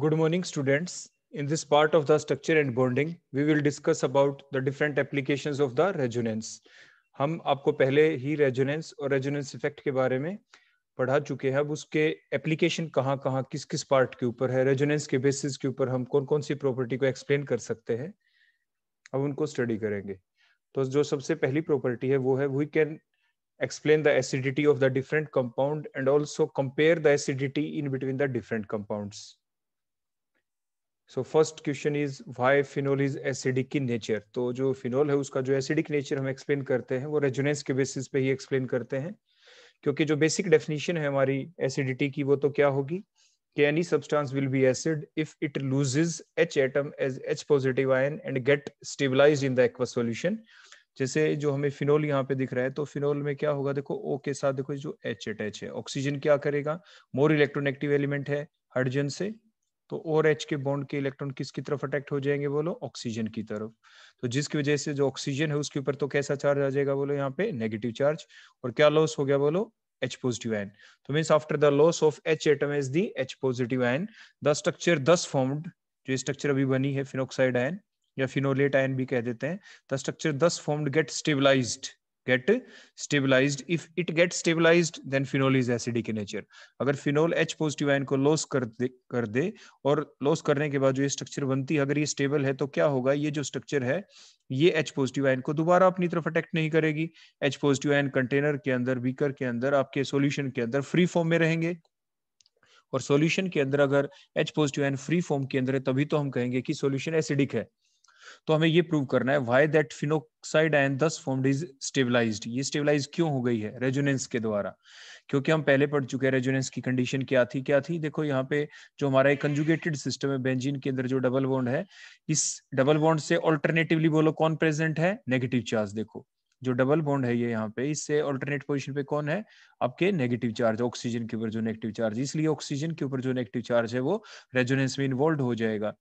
Good morning, students. In this part of the structure and bonding, we will discuss about the different applications of the resonance. हम आपको पहले ही resonance और resonance effect के बारे में पढ़ा चुके हैं अब उसके एप्लीकेशन कहाँ कहाँ किस किस पार्ट के ऊपर है रेजोनेंस के बेसिस के ऊपर हम कौन कौन सी प्रॉपर्टी को एक्सप्लेन कर सकते हैं अब उनको स्टडी करेंगे तो जो सबसे पहली प्रॉपर्टी है वो है we can explain the acidity of the different compound and also compare the acidity in between the different compounds so first question is why phenol is acidic in nature तो जो फिनोल है उसका जो acidic nature हम explain करते हैं वो resonance के बेसिस पे ही एक्सप्लेन करते हैं क्योंकि जो बेसिक डेफिनेशन है हमारी एसिडिटी की वो तो क्या होगी कि any substance will be acid if it loses H atom as H positive ion and get stabilize in the aqua solution जैसे जो हमें फिनोल यहाँ पे दिख रहा है तो फिनोल में क्या होगा देखो ओ के साथ देखो जो एच एट एच है ऑक्सीजन क्या करेगा मोर इलेक्ट्रोनेगेटिव एलिमेंट है हाइड्रोजन से तो और एच के बॉन्ड के इलेक्ट्रॉन किसकी तरफ अटैक्ट हो जाएंगे बोलो ऑक्सीजन की तरफ तो जिसकी वजह से जो ऑक्सीजन है उसके ऊपर तो कैसा चार्ज आ जाएगा बोलो यहाँ पे नेगेटिव चार्ज और क्या लॉस हो गया बोलो एच पॉजिटिव एन तो mean after the loss of H atom as the H positive ion the structure thus formed जो स्ट्रक्चर अभी बनी है फिनोक्साइड आयन या फिनोलेट आयन भी कह देते हैं the structure thus formed get stabilize get stabilized if it gets stabilized then phenol is acidic in nature अगर phenol H पॉजिटिव आयन को लॉस कर दे कर दे और लॉस करने के बाद जो ये स्ट्रक्चर बनती है अगर ये स्टेबल है तो क्या होगा ये जो स्ट्रक्चर है ये H पॉजिटिव आयन को दोबारा अपनी तरफ अटैक नहीं करेगी H पॉजिटिव आयन कंटेनर के अंदर बीकर के अंदर आपके सॉल्यूशन के अंदर फ्री फॉर्म में रहेंगे और सॉल्यूशन के अंदर अगर H positive ion free form के अंदर है तभी तो हम कहेंगे कि सॉल्यूशन एसिडिक है तो हमें ये प्रूव करना है why that phenoxide ion thus formed is stabilize ये स्टेबलाइज क्यों हो गई है रेजोनेंस के द्वारा क्योंकि हम पहले पढ़ चुके हैं रेजोनेंस की कंडीशन क्या थी क्या थी देखो यहाँ पे जो हमारा एक कंजुगेटेड सिस्टम है बेंजीन के अंदर जो डबल बॉन्ड है इस डबल बॉन्ड से ऑल्टरनेटिवली बोलो कौन प्रेजेंट है नेगेटिव चार्ज देखो जो डबल बॉन्ड है ये यहाँ पे इससे ऑल्टरनेट पोजिशन पे कौन है आपके नेगेटिव चार्ज ऑक्सीजन के ऊपर जो नेगेटिव चार्ज इसलिए ऑक्सीजन के ऊपर जो नेगेटिव चार्ज है वो रेजोनेंस में इन्वॉल्व हो जाएगा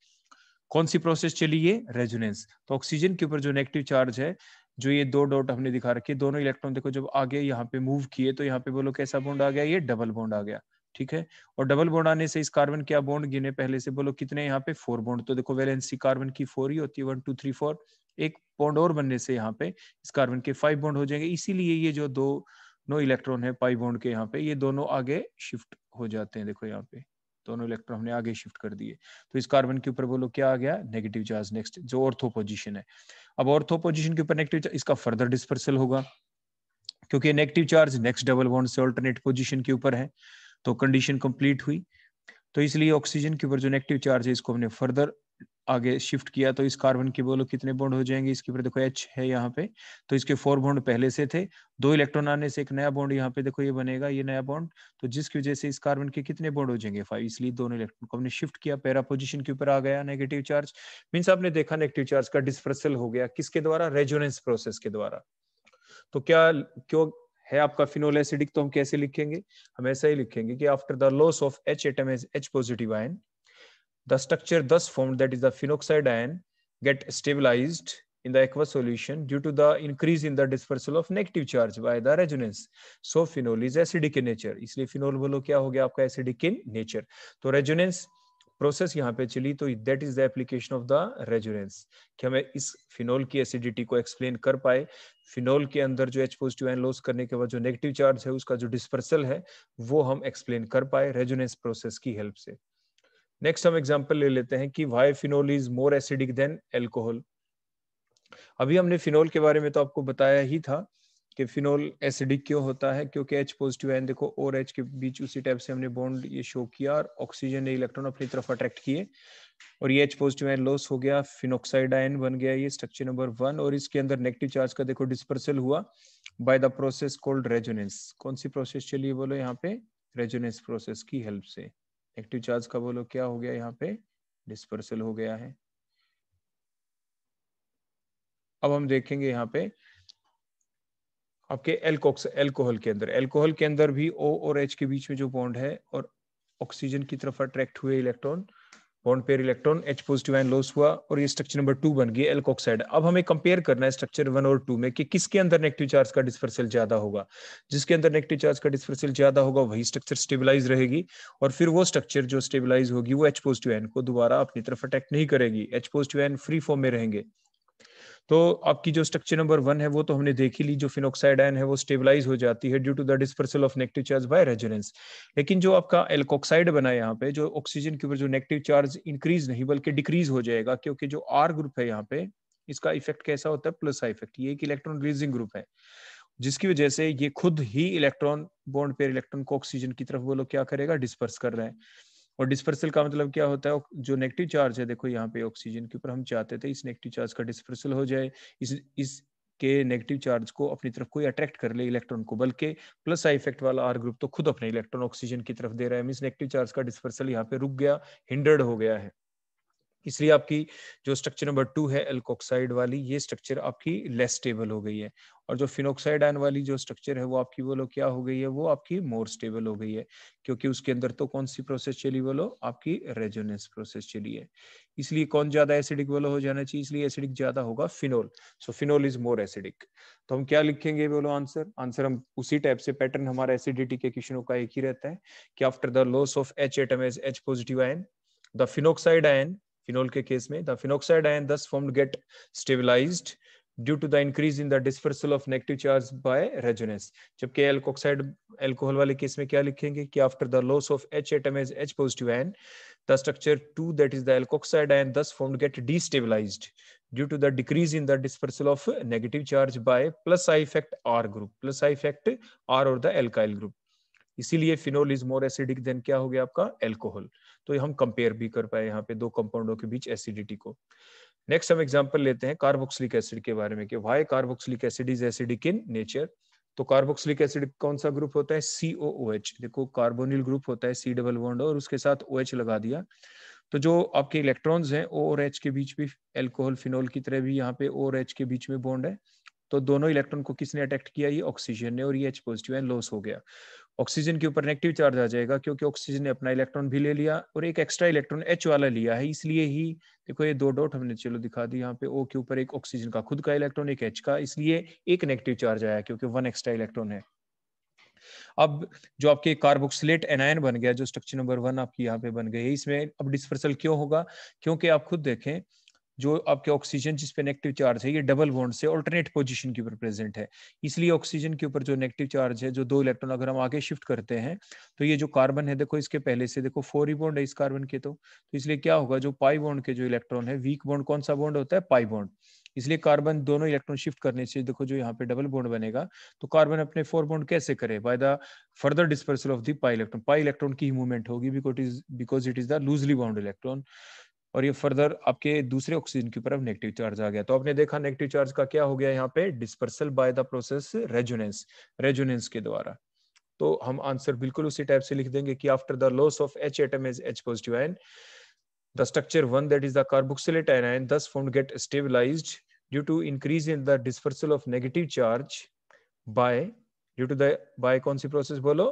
कौन सी प्रोसेस चली ये रेजोनेंस तो ऑक्सीजन के ऊपर जो नेगेटिव चार्ज है जो ये दो डॉट हमने दिखा रखे दोनों इलेक्ट्रॉन देखो जब आगे यहाँ पे मूव किए तो यहाँ पे बोलो कैसा बॉन्ड आ गया ये डबल बॉन्ड आ गया ठीक है और डबल बॉन्ड आने से इस कार्बन क्या बॉन्ड गिने पहले से बोलो कितने यहाँ पे फोर बॉन्ड तो देखो वैलेंसी कार्बन की फोर ही होती है वन टू थ्री फोर एक बॉन्ड और बनने से यहाँ पे इस कार्बन के फाइव बॉन्ड हो जाएंगे इसीलिए ये जो दो नो इलेक्ट्रॉन है पाई बॉन्ड के यहाँ पे ये दोनों आगे शिफ्ट हो जाते हैं देखो यहाँ पे दोनों इलेक्ट्रॉन हमने आगे शिफ्ट कर दिए तो इस कार्बन के ऊपर बोलो क्या आ गया नेगेटिव चार्ज नेक्स्ट जो ऑर्थो पोजिशन है अब ऑर्थो पोजिशन के ऊपर नेगेटिव इसका फर्दर डिस्पर्सल होगा क्योंकि negative charge next double bond से ऑल्टरनेट पोजिशन के ऊपर है तो कंडीशन कंप्लीट हुई तो इसलिए ऑक्सीजन के ऊपर जो नेगेटिव चार्ज है इसको हमने फर्दर आगे शिफ्ट किया तो इस कार्बन के बोलो कितने बॉन्ड हो जाएंगे इसके ऊपर देखो एच है यहाँ पे तो इसके फोर बॉन्ड पहले से थे दो इलेक्ट्रॉन आने से एक नया बॉन्ड यहाँ पे देखो ये बनेगा ये नया बॉन्ड तो जिसकी वजह से इस कार्बन के कितने बॉन्ड हो जाएंगे फाइव इसलिए दोनों इलेक्ट्रॉन को हमने शिफ्ट किया पैरा पोजिशन के ऊपर आ गया नेगेटिव चार्ज मीन्स आपने देखा नेगेटिव चार्ज का डिस्पर्सल हो गया किसके द्वारा रेजोनेंस प्रोसेस के द्वारा तो क्या क्यों है आपका फिनोल एसिडिक तो हम कैसे लिखेंगे हम ऐसा ही लिखेंगे कि after the loss of H atom as H positive ion The structure thus formed, that is the phenoxide ion, get stabilized in the aqueous solution due to the increase in the dispersal of negative charge by the resonance. So phenol is acidic in nature. isliye phenol bolo kya ho gaya aapka acidic in nature. to resonance process यहाँ पे चली तो that is the application of the resonance कि हमें इस phenol की acidity को explain कर पाए फिनोल के अंदर जो एच पॉजिटिव एन लॉस करने के बाद जो नेगेटिव चार्ज है उसका जो डिस्पर्सल है वो हम एक्सप्लेन कर पाए रेजुनेंस प्रोसेस की हेल्प से नेक्स्ट हम एग्जाम्पल ले लेते हैं कि why phenol is more acidic than alcohol अभी हमने फिनोल के बारे में तो आपको बताया ही था कि फिनोल एसिडिक क्यों होता है क्योंकि एच पॉजिटिव है देखो और एच के बीच उसी टाइप से हमने बॉन्ड ये शो किया और ऑक्सीजन ने इलेक्ट्रॉन अपनी तरफ अट्रैक्ट किए और ये एच पॉजिटिव आयन लॉस हो गया फिनोक्साइड आयन बन गया ये स्ट्रक्चर नंबर वन और इसके अंदर नेगेटिव चार्ज का देखो डिस्पर्सल हुआ by the process called resonance कौन सी प्रोसेस चलिए बोलो यहाँ पे रेजोनेंस प्रोसेस की हेल्प से एक्टिव चार्ज का बोलो क्या हो गया यहाँ पे डिस्पर्सल हो गया है अब हम देखेंगे यहाँ पे आपके एल्कोक्स एल्कोहल के अंदर एल्कोहल के अंदर भी ओ और एच के बीच में जो बॉन्ड है और ऑक्सीजन की तरफ अट्रैक्ट हुए electron bond pair electron H positive ion loss हुआ और ये स्ट्रक्चर नंबर टू बन गई एल्कोक्साइड अब हमें कंपेयर करना है स्ट्रक्चर वन और टू में कि किसके अंदर नेगेटिव चार्ज का डिस्पर्सल ज्यादा होगा जिसके अंदर नेगेटिव चार्ज का डिस्पर्सल ज्यादा होगा वही स्ट्रक्चर स्टेबिलाईज रहेगी और फिर वो स्ट्रक्चर जो स्टेबिलाईज होगी वो एच पॉजिटिव आयन को दोबारा अपनी तरफ अटैक नहीं करेगी H positive ion free form में रहेंगे तो आपकी जो स्ट्रक्चर नंबर वन है वो तो हमने देखी ली जो फिनोक्साइड आयन है वो स्टेबलाइज हो जाती है due to the dispersal of negative charge by resonance लेकिन जो आपका एल्कोक्साइड बना यहाँ पे जो ऑक्सीजन के ऊपर जो नेगेटिव चार्ज इंक्रीज नहीं बल्कि डिक्रीज हो जाएगा क्योंकि जो आर ग्रुप है यहाँ पे इसका इफेक्ट कैसा होता है प्लस इफेक्ट ये एक इलेक्ट्रॉन रिलीजिंग ग्रुप है जिसकी वजह से ये खुद ही इलेक्ट्रॉन बॉन्ड पेयर इलेक्ट्रॉन को ऑक्सीजन की तरफ वो लोग क्या करेगा डिस्पर्स कर रहे हैं और डिस्पर्सल का मतलब क्या होता है जो नेगेटिव चार्ज है देखो यहाँ पे ऑक्सीजन के ऊपर हम चाहते थे इस नेगेटिव चार्ज का डिस्पर्सल हो जाए इस इस के नेगेटिव चार्ज को अपनी तरफ कोई अट्रैक्ट कर ले इलेक्ट्रॉन को बल्कि प्लस आई इफेक्ट वाला आर ग्रुप तो खुद अपने इलेक्ट्रॉन ऑक्सीजन की तरफ दे रहा है मीन नेगेटिव चार्ज का डिस्पर्सल यहाँ पे रुक गया हिंडर्ड हो गया है इसलिए आपकी जो स्ट्रक्चर नंबर टू है एल्कोक्साइड वाली ये स्ट्रक्चर आपकी लेस स्टेबल हो गई है और जो फिनोक्साइड आयन वाली जो स्ट्रक्चर है वो आपकी बोलो क्या हो गई है वो आपकी मोर स्टेबल हो गई है क्योंकि उसके अंदर तो कौन सी प्रोसेस चली बोलो आपकी रेजोनेंस प्रोसेस चली है इसलिए कौन ज्यादा एसिडिक बोलो हो जाना चाहिए इसलिए एसिडिक ज्यादा होगा phenol so phenol is more acidic तो हम क्या लिखेंगे बोलो आंसर आंसर हम उसी टाइप से पैटर्न हमारा एसिडिटी के क्वेश्चनों का एक ही रहता है कि after the loss of H atom as H positive ion the phenoxide ion phenol के केस में the phenoxide ion thus form get stabilize due to the increase in the dispersal of negative charge by resonance जबकि alkoxide alcohol वाले case में क्या लिखेंगे कि after the loss of H atom is H positive ion the structure two that is the alkoxide ion thus form gate डीस्टेबिलाईज due to the decrease in the dispersal of negative charge by plus i effect r group plus i effect r or the alkyl group isliye phenol is more acidic than kya ho gaya aapka alcohol तो हम compare भी कर पाए यहाँ पे दो कंपाउंडों के बीच एसिडिटी को नेक्स्ट हम एग्जाम्पल लेते हैं कार्बोक्सिलिक एसिड के बारे में why carboxylic acid is acidic in nature तो कार्बोक्सिलिक एसिड कौन सा ग्रुप होता है सी ओ एच देखो कार्बोनिल ग्रुप होता है सी डबल बॉन्ड और उसके साथ ओ OH लगा दिया तो जो आपके इलेक्ट्रॉन्स हैं ओ और एच के बीच भी एल्कोहल फिनोल की तरह भी यहाँ पे ओ और एच के बीच में बॉन्ड है तो दोनों इलेक्ट्रॉन को किसने अटैक्ट किया ये ऑक्सीजन ने और ये एच पॉजिटिव है लॉस हो गया ऑक्सीजन के ऊपर नेगेटिव चार्ज आ जाएगा क्योंकि ऑक्सीजन ने अपना इलेक्ट्रॉन भी ले लिया और एक एक्स्ट्रा इलेक्ट्रॉन एच वाला लिया है इसलिए ही देखो ये दो डॉट हमने चलो दिखा दी यहाँ पे ओ के ऊपर एक ऑक्सीजन का खुद का इलेक्ट्रॉन एक एच का इसलिए एक नेगेटिव चार्ज आया क्योंकि वन एक्स्ट्रा इलेक्ट्रॉन है अब जो आपके कार्बोक्सिलेट एनायन बन गया जो स्ट्रक्चर नंबर वन आपकी यहाँ पे बन गई है इसमें अब डिस्पर्सल क्यों होगा क्योंकि आप खुद देखें जो आपके ऑक्सीजन जिसपे नेगेटिव चार्ज है ये डबल बॉन्ड से ऑल्टरनेट पोजीशन के ऊपर प्रेजेंट है इसलिए ऑक्सीजन के ऊपर जो नेगेटिव चार्ज है जो दो इलेक्ट्रॉन अगर हम आगे शिफ्ट करते हैं तो ये जो कार्बन है देखो इसके पहले से देखो फोर ही बॉन्ड है इस कार्बन के तो, तो इसलिए क्या होगा जो पाई बॉन्ड के जो इलेक्ट्रॉन है वीक बॉन्ड कौन सा बॉन्ड होता है पाई बॉन्ड इसलिए कार्बन दोनों इलेक्ट्रॉन शिफ्ट करने से देखो जो यहाँ पे डबल बॉन्ड बनेगा तो कार्बन अपने फोर बॉन्ड कैसे करे by the further dispersal of the pi electron pi electron की मूवमेंट होगी because it is the loosely bound electron और ये फर्दर आपके दूसरे ऑक्सीजन के ऊपर अब नेगेटिव चार्ज आ गया तो आपने देखा नेगेटिव चार्ज का क्या हो गया यहाँ पे dispersal by the process resonance resonance के द्वारा तो हम आंसर बिल्कुल उसी टाइप से लिख देंगे कि after the loss of H atom is H positive ion the structure one that is the carboxylate ion ion thus formed get stabilize due to increase in the dispersal of negative charge by due to the by कौन सी process बोलो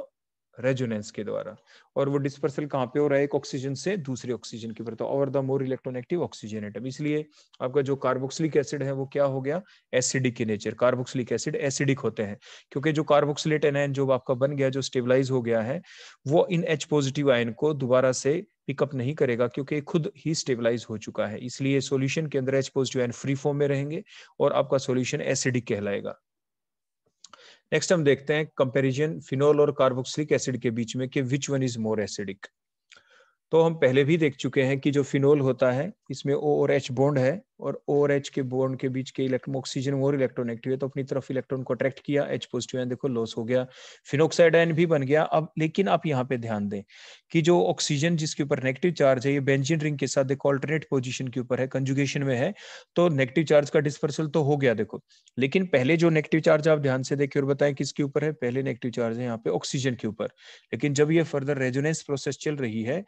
resonance के द्वारा और वो dispersal कहाँ पे हो रहा है एक ऑक्सीजन से दूसरे ऑक्सीजन के पर तो और the more electron active oxygen atom इसलिए आपका जो कार्बोक्सिलिक एसिड है वो क्या हो गया एसिडिक के नेचर कार्बोक्सिलिक एसिड एसिडिक होते हैं क्योंकि जो कार्बोक्सिलेट एनायन जो आपका बन गया जो स्टेबलाइज हो गया है वो इन एच पॉजिटिव आयन को दोबारा से पिकअप नहीं करेगा क्योंकि खुद ही स्टेबलाइज हो चुका है इसलिए सोल्यूशन के अंदर H positive ion free form में रहेंगे और आपका सोल्यूशन एसिडिक कहलाएगा नेक्स्ट हम देखते हैं कंपैरिजन फिनोल और कार्बोक्सिलिक एसिड के बीच में कि which one is more acidic तो हम पहले भी देख चुके हैं कि जो फिनोल होता है इसमें ओ और एच बॉन्ड है और ओ और एच के बॉन्ड के बीच के इलेक्ट्रॉन ऑक्सीजन और इलेक्ट्रॉन एक्टिव है तो अपनी तरफ इलेक्ट्रॉन को अट्रैक्ट किया एच पॉजिटिव आयन देखो लॉस हो गया फिनोक्साइड आयन भी बन गया अब लेकिन आप यहाँ पे ध्यान दें कि जो ऑक्सीजन जिसके ऊपर नेगेटिव चार्ज है ये बेंजिन रिंग के साथ देखो ऑल्टरनेट पोजिशन के ऊपर है कंजुगेशन में है तो नेगेटिव चार्ज का डिस्पर्सल तो हो गया देखो लेकिन पहले जो नेगेटिव चार्ज आप ध्यान से देखिए और बताएं किसके ऊपर है पहले नेगेटिव चार्ज है यहाँ पे ऑक्सीजन के ऊपर लेकिन जब ये फर्दर रेजोनेंस प्रोसेस चल रही है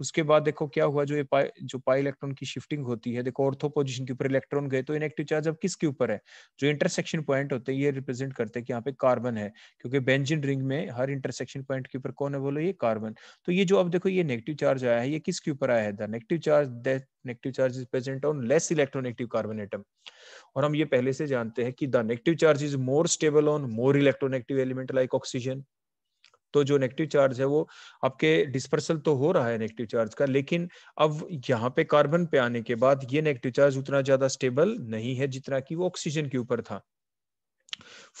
उसके बाद देखो क्या हुआ जो ये पाई जो पाई इलेक्ट्रॉन की शिफ्टिंग होती है देखो ऑर्थो पोजिशन के ऊपर इलेक्ट्रॉन गए तो इनएक्टिव चार्ज अब किसके ऊपर है जो इंटरसेक्शन पॉइंट होते हैं ये रिप्रेजेंट करते हैं कि यहाँ पे कार्बन है क्योंकि बेंजिन रिंग में हर इंटरसेक्शन पॉइंट के ऊपर कौन है बोलो ये कार्बन तो ये जो अब देखो ये नेगेटिव चार्ज आया है ये किसके ऊपर आया है the negative charge that negative charge is present on less electronegative carbon atom और हम ये पहले से जानते हैं कि the negative charge is more stable on more electronegative element like oxygen तो जो नेगेटिव चार्ज है वो आपके डिस्पर्सल तो हो रहा है नेगेटिव चार्ज का लेकिन अब यहाँ पे कार्बन पे आने के बाद ये नेगेटिव चार्ज उतना ज्यादा स्टेबल नहीं है जितना कि वो ऑक्सीजन के ऊपर था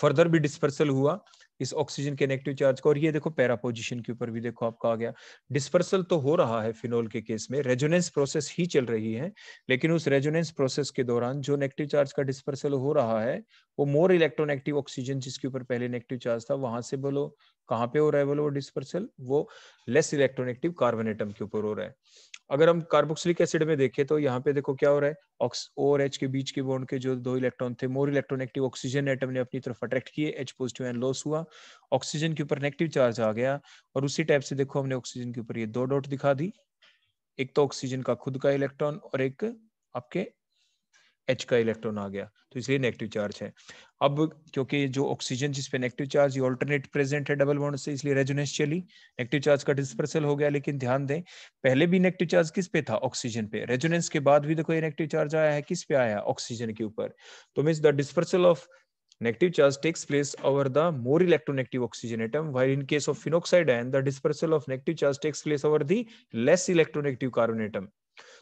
फर्दर भी डिस्पर्सल हुआ इस ऑक्सीजन के नेगेटिव चार्ज को और ये देखो पैरा पोजिशन के ऊपर भी देखो आपका आ गया डिस्पर्सल तो हो रहा है फिनोल के केस में रेजोनेंस प्रोसेस ही चल रही है लेकिन उस रेजोनेंस प्रोसेस के दौरान जो नेगेटिव चार्ज का डिस्पर्सल हो रहा है वो मोर इलेक्ट्रोनेगेटिव ऑक्सीजन जिसके ऊपर पहले नेगेटिव चार्ज था वहां से बोलो कहाँ पे हो रहा है बोलो वो डिस्पर्सल वो लेस इलेक्ट्रोनेगेटिव कार्बन एटम के ऊपर हो रहा है अगर हम कार्बोक्सिलिक एसिड में देखें तो यहाँ पे देखो क्या हो रहा है ऑक्स ओ और एच के बीच के बॉन्ड के जो दो इलेक्ट्रॉन थे more electron active oxygen atom ने अपनी तरफ अट्रैक्ट किए एच पॉजिटिव एन लॉस हुआ ऑक्सीजन के ऊपर नेगेटिव चार्ज आ गया और उसी टाइप से देखो हमने ऑक्सीजन के ऊपर ये दो डॉट दिखा दी एक तो ऑक्सीजन का खुद का इलेक्ट्रॉन और एक आपके एच का इलेक्ट्रॉन आ गया तो इसलिए नेगेटिव चार्ज है अब क्योंकि जो ऑक्सीजन जिसपे नेगेटिव चार्ज ये ऑल्टरनेट प्रेजेंट है डबल बॉन्ड से इसलिए रेजोनेंस चली नेगेटिव चार्ज का डिस्पर्सल हो गया लेकिन ध्यान दें पहले भी नेगेटिव चार्ज किस पे था ऑक्सीजन पे रेजोनेंस के बाद भी देखो ये नेगेटिव चार्ज आया है किस पे आया है ऑक्सीजन के ऊपर तो means the dispersal of negative charge takes place over the more electronegative oxygen atom while in case of phenoxide and the dispersal of negative charge takes place over the less electronegative carbon atom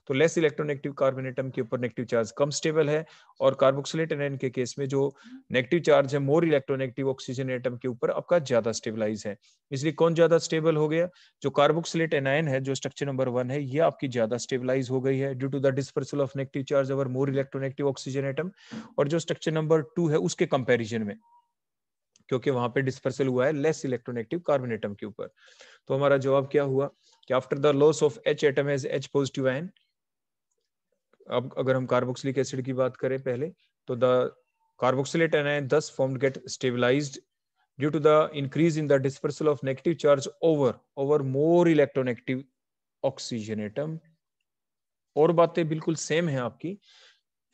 तो less electronegative carbon atom के ऊपर negative charge कम stable है और carboxylate N के case में जो negative charge है मोर electronegative oxygen atom के ऊपर आपका ज्यादा स्टेबलाइज है इसलिए कौन ज्यादा स्टेबल हो गया जो कार्बोक्सिलेट एनायन है जो स्ट्रक्चर नंबर वन है ये आपकी ज्यादा स्टेबलाइज हो गई है due to the dispersal of negative charge over more electronegative oxygen atom और जो स्ट्रक्चर नंबर टू है उसके कंपेरिजन में क्योंकि वहां पे डिस्पर्सल हुआ है लेस इलेक्ट्रोनेगेटिव कार्बन एटम के ऊपर तो हमारा जवाब क्या हुआ कि after the loss of H atom as H positive ion अब अगर हम कार्बोक्सिलिक एसिड की बात करें पहले तो the carboxylate anion thus form get stabilize due to the increase in the dispersal of negative charge over over more electronegative oxygen atom और बातें बिल्कुल सेम है आपकी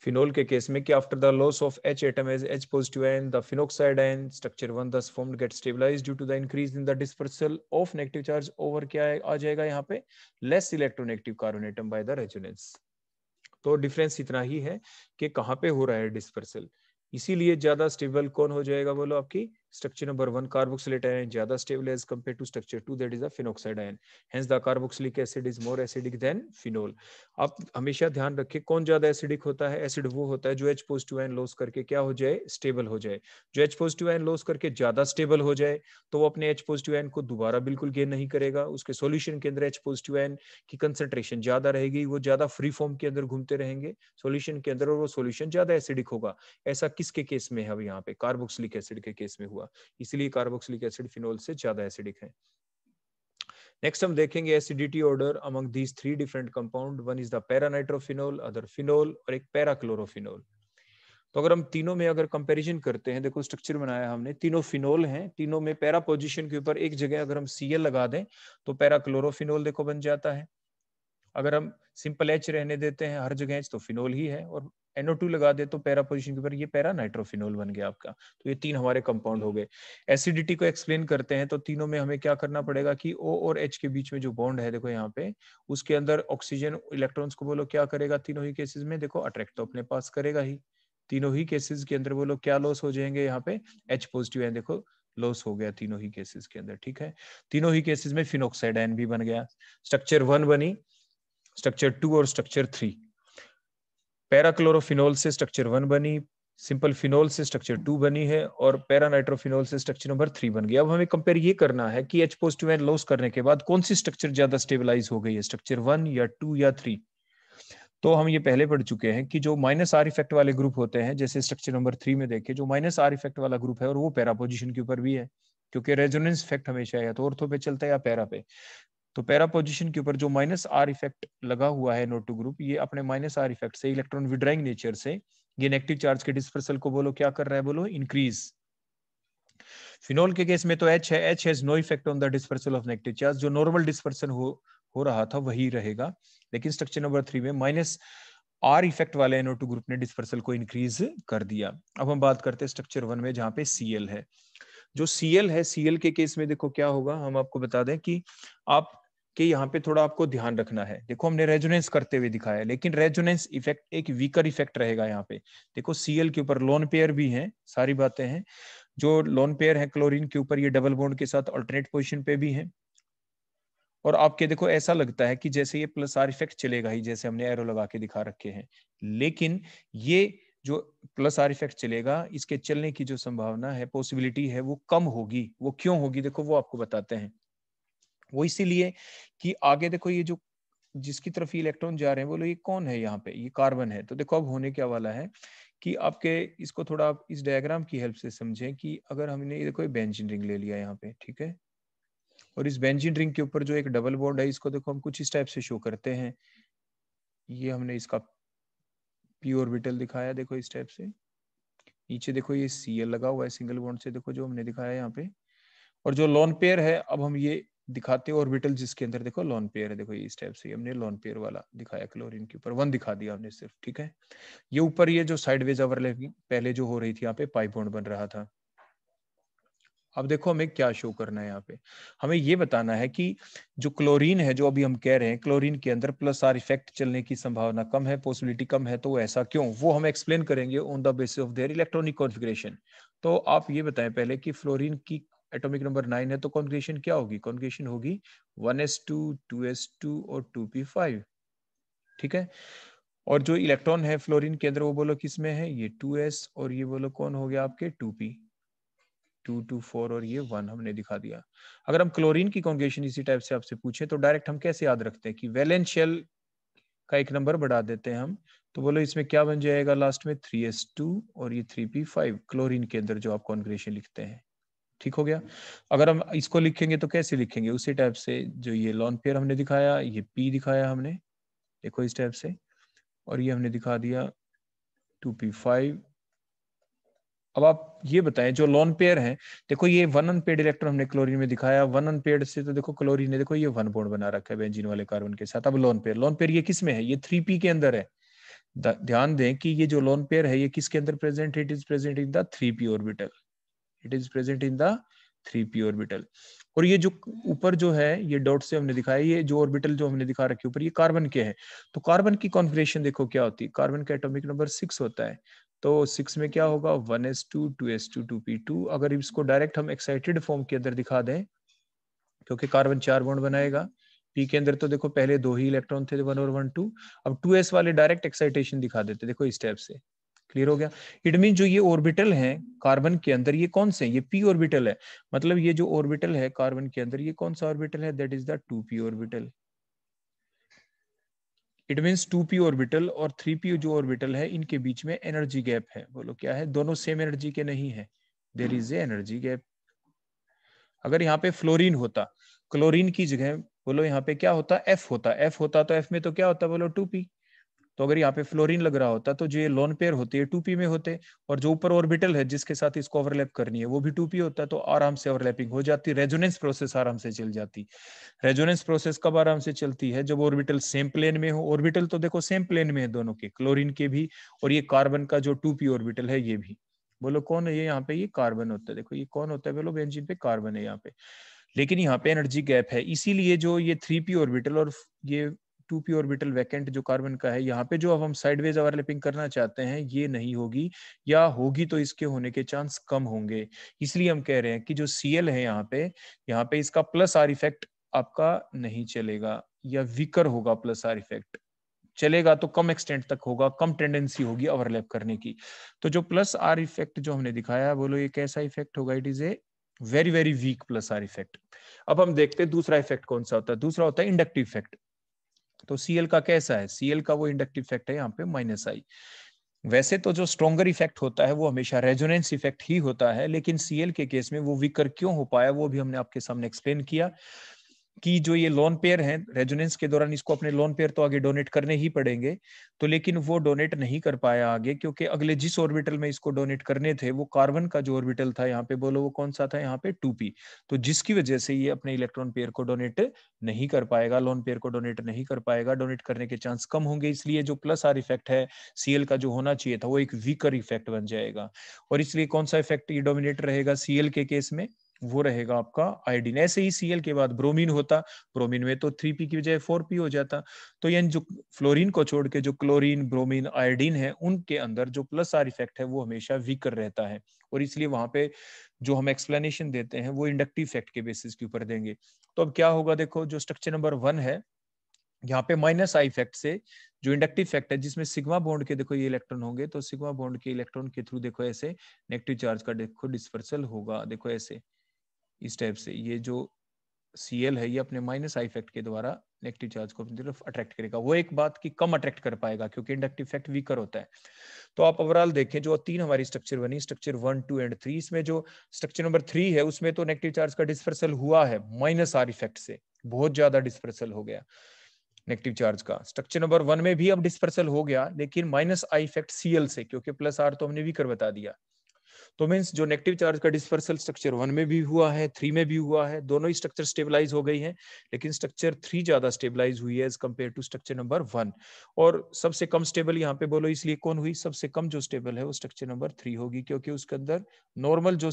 फिनोल के केस में कि after the loss of H atom as H positive and the phenoxide and structure one thus form get stabilize due to the increase in the dispersal of negative charge over क्या आ जाएगा यहाँ पे less electronegative carbon atom by the resonance तो difference इतना ही है कि कहाँ पे हो रहा है डिस्पर्सल इसीलिए ज्यादा स्टेबल कौन हो जाएगा बोलो आपकी Structure number one carboxylate ion ज्यादा stable as compared to structure two, that is the phenoxide ion. Hence, the carboxylic acid is more acidic than phenol. आप हमेशा ध्यान रखिए कौन ज्यादा एसिडिक होता है एसिड वो होता है जो एच पॉजिटिव आयन लॉस करके क्या हो जाए स्टेबल हो जाए जो एच पॉजिटिव आयन लॉस करके ज्यादा स्टेबल हो जाए तो वो अपने एच पॉजिटिव आयन को दोबारा बिल्कुल गेन नहीं करेगा उसके सोल्यूशन के अंदर एच पॉजिटिव आयन की कंसेंट्रेशन ज्यादा रहेगी वो ज्यादा फ्री फॉर्म के अंदर घूमते रहेंगे सोल्यूशन के अंदर और वो सोल्यूशन ज्यादा एसिडिक होगा ऐसा किसके केस में है अब यहाँ पे कार्बोक्सिलिक एसिड के केस में हुआ होगा इसलिए कार्बोक्सिलिक एसिड फिनोल से ज्यादा एसिडिक है नेक्स्ट हम देखेंगे acidity order among these three different compound one is the paranitrophenol other phenol और एक पैराक्लोरोफिनोल तो अगर हम तीनों में अगर कंपैरिजन करते हैं देखो स्ट्रक्चर बनाया हमने तीनों फिनोल हैं तीनों में पैरा पोजीशन के ऊपर एक जगह अगर हम सीएल लगा दें तो पैरा क्लोरोफिनोल देखो बन जाता है अगर हम सिंपल एच रहने देते हैं हर जगह एच तो फिनोल ही है और एनओ टू लगा दे तो पैरा पोजिशन के ऊपर ये पैरा नाइट्रोफिनोल बन गया आपका तो ये तीन हमारे कंपाउंड हो गए एसिडिटी को एक्सप्लेन करते हैं तो तीनों में हमें क्या करना पड़ेगा कि ओ और एच के बीच में जो बॉन्ड है देखो यहाँ पे उसके अंदर ऑक्सीजन इलेक्ट्रॉन्स को बोलो क्या करेगा तीनों ही केसेज में देखो अट्रैक्ट तो अपने पास करेगा ही तीनों ही केसेस के अंदर बोलो क्या लॉस हो जाएंगे यहाँ पे एच पॉजिटिव है देखो लॉस हो गया तीनों ही केसेस के अंदर ठीक है तीनों ही केसेस में फिनोक्साइड एन भी बन गया स्ट्रक्चर वन बनी स्ट्रक्चर टू और स्ट्रक्चर थ्री पैराक्लोरोफिनोल से स्ट्रक्चर वन बनी सिंपल फिनोल से स्ट्रक्चर टू बनी है और पैरानाइट्रोफिनोल से स्ट्रक्चर नंबर थ्री बन गया अब हमें कंपेयर ये करना है कि एच पॉजिटिव एंड लॉस करने के बाद कौन सी स्ट्रक्चर ज्यादा स्टेबलाइज हो गई है स्ट्रक्चर वन या टू या थ्री तो हम ये पहले पढ़ चुके हैं कि जो माइनस आर इफेक्ट वाले ग्रुप होते हैं जैसे स्ट्रक्चर नंबर थ्री में देखे जो माइनस आर इफेक्ट वाला ग्रुप है और वो पैरा पोजिशन के ऊपर भी है क्योंकि रेजोनेंस इफेक्ट हमेशा या तो ऑर्थो पे चलता है या पैरा पे तो पैरा पोजिशन के ऊपर जो माइनस आर इफेक्ट लगा हुआ है नोट ग्रुप ये अपने माइनस आर इफेक्ट से इलेक्ट्रॉन विड्राइंग नेचर से ये नेगेटिव चार्ज के डिस्पर्सल को बोलो क्या कर रहा है बोलो इंक्रीज फिनोल के केस में तो एच है H has no effect on the dispersal of negative charge जो नॉर्मल डिस्पर्सन हो हो रहा था वही रहेगा लेकिन स्ट्रक्चर नंबर थ्री में माइनस आर इफेक्ट वाले एनओ टू ग्रुप ने डिस्पर्सल को इंक्रीज कर दिया अब हम बात करते हैं स्ट्रक्चर वन में जहां पे सीएल है जो सीएल है सीएल के केस में देखो क्या होगा हम आपको बता दें कि आप कि यहाँ पे थोड़ा आपको ध्यान रखना है देखो हमने रेजोनेंस करते हुए दिखाया है लेकिन रेजोनेंस इफेक्ट एक वीकर इफेक्ट रहेगा यहाँ पे देखो सीएल के ऊपर लोन पेयर भी है सारी बातें हैं जो लोन पेयर है क्लोरीन के ऊपर ये डबल बोन्ड के साथ अल्टरनेट पोजिशन पे भी है और आपके देखो ऐसा लगता है कि जैसे ये प्लस आर इफेक्ट चलेगा ही जैसे हमने एरो लगा के दिखा रखे हैं लेकिन ये जो प्लस आर इफेक्ट चलेगा इसके चलने की जो संभावना है पॉसिबिलिटी है वो कम होगी वो क्यों होगी देखो वो आपको बताते हैं वो इसीलिए कि आगे देखो ये जो जिसकी तरफ इलेक्ट्रॉन जा रहे हैं बोलो ये कौन है यहाँ पे ये कार्बन है तो देखो अब होने क्या वाला है कि आपके इसको थोड़ा आप इस डायग्राम की हेल्प से समझें कि अगर हमने देखो ये बेंजिन रिंग ले लिया यहाँ पे ठीक है और इस बेंजिन रिंग के ऊपर जो एक डबल बॉन्ड है इसको देखो हम कुछ इस टाइप से शो करते हैं ये हमने इसका पी ऑर्बिटल दिखाया देखो इस टाइप से नीचे देखो ये सी लगा हुआ है सिंगल बॉन्ड से देखो जो हमने दिखाया यहाँ पे और जो लॉन पेयर है अब हम ये दिखाते और विटल जिसके अंदर देखो लॉन पेयर है देखो ये इस टाइप से हमने लॉन पेयर वाला दिखाया क्लोरीन के ऊपर वन दिखा दिया हमने सिर्फ ठीक है ये ऊपर ये जो साइडवेज ओवरलैपिंग पहले जो हो रही थी यहाँ पे पाइप बॉन्ड बन रहा था अब देखो हमें क्या शो करना है यहाँ पे हमें ये बताना है कि जो क्लोरीन है जो अभी हम कह रहे हैं क्लोरीन के अंदर प्लस आर इफेक्ट चलने की संभावना कम है पॉसिबिलिटी कम है तो ऐसा क्यों वो हम एक्सप्लेन करेंगे on the basis of their electronic configuration तो आप ये बताएं पहले कि फ्लोरीन की एटॉमिक नंबर नाइन है तो कॉन्ग्रेशन क्या होगी कॉन्ग्रेशन होगी one S two two S two और टू पी फाइव ठीक है और जो इलेक्ट्रॉन है फ्लोरीन के अंदर वो बोलो किसमें है ये टू एस और ये बोलो कौन हो गया आपके two P two two four और ये वन हमने दिखा दिया अगर हम क्लोरीन की कॉन्ग्रेशन इसी टाइप से आपसे पूछे तो डायरेक्ट हम कैसे याद रखते हैं कि वेलेंशियल का एक नंबर बढ़ा देते हैं हम तो बोलो इसमें क्या बन जाएगा लास्ट में थ्री एस टू और ये थ्री पी फाइव क्लोरीन के अंदर जो आप कॉन्ग्रेशन लिखते हैं ठीक हो गया अगर हम इसको लिखेंगे तो कैसे लिखेंगे उसी टाइप से जो ये लॉन पेयर हमने दिखाया ये पी दिखाया हमने देखो इस टाइप से और ये हमने दिखा दिया टू पी फाइव अब आप ये बताएं जो लॉन पेयर है देखो ये वन अनपेड इलेक्ट्रॉन हमने क्लोरीन में दिखाया वन अनपेड से तो देखो क्लोरीन ने देखो ये वन बोर्ड बना रखा है बेंजीन वाले कार्बन के साथ अब लॉन पेयर लॉन पेयर ये किस में है ये थ्री पी के अंदर है ध्यान दें कि ये जो लॉन पेयर है ये किसके अंदर प्रेजेंट है it is present in the three P orbital it is present in the three P orbital और ये जो ऊपर जो है ये डॉट से हमने दिखाया ये जो ऑर्बिटल जो हमने दिखा रखे ऊपर ये कार्बन के हैं तो कार्बन की कॉन्फिग्रेशन देखो क्या होती है कार्बन का एटॉमिक नंबर सिक्स होता है तो सिक्स में क्या होगा one S two two S two two P two अगर इसको डायरेक्ट हम एक्साइटेड फॉर्म के अंदर दिखा दें क्योंकि कार्बन चार बॉन्ड बनाएगा पी के अंदर तो देखो पहले दो ही इलेक्ट्रॉन थे वन और वन टू अब टू एस वाले डायरेक्ट एक्साइटेशन दिखा देते देखो इस टाइप से क्लियर हो गया इट मीन जो ये ऑर्बिटल हैं कार्बन के अंदर ये कौन से ये पी ऑर्बिटल है मतलब ये जो ऑर्बिटल है कार्बन के अंदर ये कौन सा ऑर्बिटल है that is the two P orbital it mean two P orbital और थ्री पी जो ऑर्बिटल है इनके बीच में एनर्जी गैप है बोलो क्या है दोनों सेम एनर्जी के नहीं है there is a energy gap अगर यहाँ पे फ्लोरिन होता क्लोरिन की जगह बोलो यहाँ पे क्या होता एफ होता एफ होता तो एफ में तो क्या होता बोलो टू पी तो अगर यहाँ पे फ्लोरिन लग रहा होता तो जो ये लोन पेयर होते हैं टू पी में होते और जो ऊपर ऑर्बिटल है जिसके साथ इसको ओवरलैप करनी है वो भी टू पी होता तो आराम से ओवरलैपिंग हो जाती रेजोनेंस प्रोसेस आराम से चल जाती रेजोनेंस प्रोसेस कब आराम से चलती है जब ऑर्बिटल सेम प्लेन में हो ऑर्बिटल तो देखो सेम प्लेन में है दोनों के क्लोरिन के भी और ये कार्बन का जो टू पी ऑर्बिटल है ये भी बोलो कौन है ये यहाँ पे ये कार्बन होता है देखो ये कौन होता है बोलो बेंजीन पे कार्बन है यहाँ पे लेकिन यहाँ पे एनर्जी गैप है इसीलिए जो ये थ्री पी ऑर्बिटल और ये टू पी ऑर्बिटल वैकेंट जो कार्बन का है यहाँ पे जो अब हम साइडवेज ओवरलैपिंग करना चाहते हैं ये नहीं होगी या होगी तो इसके होने के चांस कम होंगे इसलिए हम कह रहे हैं कि जो सीएल है यहाँ पे यहाँ पे इसका प्लस आर इफेक्ट आपका नहीं चलेगा या वीकर होगा प्लस आर इफेक्ट चलेगा तो कम एक्सटेंट तक होगा कम टेंडेंसी होगी ओवरलैप करने की तो जो प्लस आर इफेक्ट जो हमने दिखाया बोलो ये कैसा इफेक्ट होगा it is a very very weak plus R effect अब हम देखते हैं दूसरा इफेक्ट कौन सा होता है दूसरा होता है इंडक्टिव इफेक्ट तो सीएल का कैसा है सीएल का वो इंडक्टिव इफेक्ट है यहाँ पे माइनस आई वैसे तो जो स्ट्रोंगर इफेक्ट होता है वो हमेशा रेजोनेंस इफेक्ट ही होता है लेकिन सीएल के केस में वो वीकर क्यों हो पाया वो भी हमने आपके सामने एक्सप्लेन किया कि जो ये लोन पेयर हैं रेजोनेंस के दौरान इसको अपने लोन पेयर तो आगे डोनेट करने ही पड़ेंगे तो लेकिन वो डोनेट नहीं कर पाया आगे क्योंकि अगले जिस ऑर्बिटल में इसको डोनेट करने थे वो कार्बन का जो ऑर्बिटल था यहाँ पे बोलो वो कौन सा था यहाँ पे टू पी तो जिसकी वजह से ये अपने इलेक्ट्रॉन पेयर को डोनेट नहीं कर पाएगा लोन पेयर को डोनेट नहीं कर पाएगा डोनेट करने के चांस कम होंगे इसलिए जो प्लस आर इफेक्ट है सीएल का जो होना चाहिए था वो एक वीकर इफेक्ट बन जाएगा और इसलिए कौन सा इफेक्ट ये डोमिनेट रहेगा सीएल के केस में वो रहेगा आपका आयोडीन ऐसे ही सीएल के बाद ब्रोमीन होता ब्रोमीन में तो थ्री पी की बजाय फोर पी हो जाता तो यानी जो फ्लोरीन को छोड़ के जो क्लोरीन ब्रोमीन आयोडीन है उनके अंदर जो प्लस आर इफेक्ट है वो हमेशा वीकर रहता है और इसलिए वहां पे जो हम एक्सप्लेनेशन देते हैं वो इंडक्टिव फैक्ट के बेसिस के ऊपर देंगे तो अब क्या होगा देखो जो स्ट्रक्चर नंबर वन है यहाँ पे माइनस आई इफेक्ट से जो इंडक्टिव फैक्ट है जिसमें सिग्मा बॉन्ड के देखो ये इलेक्ट्रॉन होंगे तो सिग्मा बॉन्ड के इलेक्ट्रॉन के थ्रू देखो ऐसे नेगेटिव चार्ज का देखो डिस्पर्सल होगा देखो ऐसे इस टाइप से ये जो सी है ये अपने माइनस आई इफेक्ट के द्वारा नेगेटिव चार्ज को अपनी तरफ अट्रैक्ट करेगा वो एक बात की कम अट्रैक्ट कर पाएगा क्योंकि इंडक्टिव इफेक्ट वीकर होता है तो आप ओवरऑल देखें जो तीन हमारी स्ट्रक्चर बनी structure one two and three इसमें जो स्ट्रक्चर नंबर थ्री है उसमें तो नेगेटिव चार्ज का डिस्पर्सल हुआ है माइनस आर इफेक्ट से बहुत ज्यादा डिस्पर्सल हो गया नेगेटिव चार्ज का स्ट्रक्चर नंबर वन में भी अब डिस्पर्सल हो गया लेकिन माइनस आई इफेक्ट सीएल से क्योंकि प्लस आर तो हमने वीकर बता दिया तो मीन्स जो नेगेटिव चार्ज का डिस्पर्सल स्ट्रक्चर वन में भी हुआ है थ्री में भी हुआ है दोनों ही स्ट्रक्चर स्टेबलाइज हो गई है लेकिन स्ट्रक्चर थ्री ज्यादा स्टेबलाइज हुई है as compare to structure number one और सबसे कम स्टेबल यहाँ पे बोलो इसलिए कौन हुई सबसे कम जो स्टेबल है वो स्ट्रक्चर नंबर थ्री होगी क्योंकि उसके अंदर नॉर्मल जो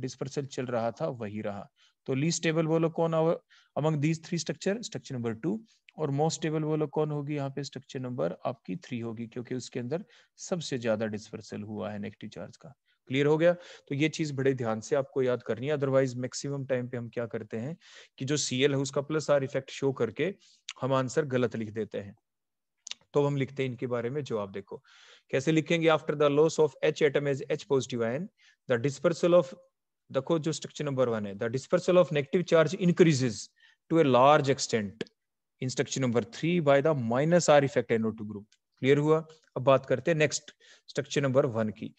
डिस्पर्सल चल रहा था वही रहा तो लीस्ट स्टेबल बोलो कौन among these three structure structure number two और मोस्ट स्टेबल बोलो कौन होगी यहाँ पे स्ट्रक्चर नंबर आपकी थ्री होगी क्योंकि उसके अंदर सबसे ज्यादा डिस्पर्सल हुआ है नेगेटिव चार्ज का क्लियर हो गया तो ये चीज बड़े ध्यान से आपको याद करनी है अदरवाइज मैक्सिमम टाइम पे हम क्या करते हैं कि जो सी है उसका प्लस आर इफेक्ट शो करके हम आंसर गलत लिख देते हैं तो हम लिखते हैं इनके बारे में जवाब देखो कैसे लिखेंगे after the loss of H atom as H positive ion the dispersal of देखो जो स्ट्रक्चर नंबर वन है the dispersal of negative charge increases to a large extent in structure number three by the minus R effect NO two group clear हुआ अब बात करते हैं next structure number one की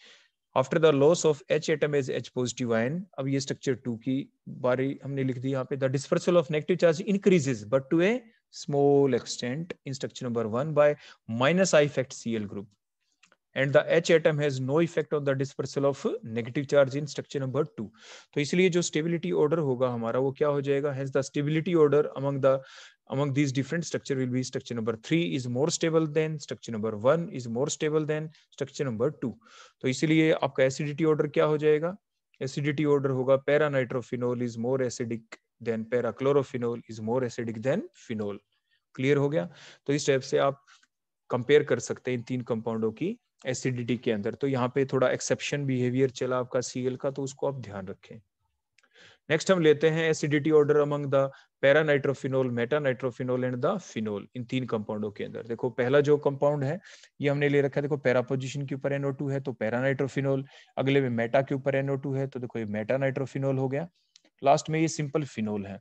after the loss of H atom is H positive ion अब ये structure to की बारी हमने लिख दी यहाँ पे the dispersal of negative charge increases but to a small extent in structure number one by minus I effect C L group and the H atom has no effect on the dispersal of negative charge in structure number two तो इसलिए जो stability order होगा हमारा वो क्या हो जाएगा has the stability order among the among these different structure will be structure number 3 is more stable than structure number 1 is more stable than structure number 2 to so, isliye aapka acidity order kya ho jayega acidity order hoga para nitrophenol is more acidic than para chlorophenol is more acidic than phenol clear ho gaya to so, is type se aap compare kar sakte hain in teen कंपाउंडों ki acidity के अंदर तो यहाँ पे थोड़ा exception behaviour चला आपका CL का तो उसको आप ध्यान रखें नेक्स्ट हम लेते हैं acidity order among the para nitrophenol meta nitrophenol and the phenol इन तीन कंपाउंडों के अंदर देखो पहला जो कंपाउंड है ये हमने ले रखा है देखो पैरा पोजिशन के ऊपर एनओ है तो पैरा नाइट्रोफिनोल अगले में मेटा के ऊपर एनओ है तो देखो ये मेटा नाइट्रोफिनोल हो गया लास्ट में ये सिंपल फिनोल है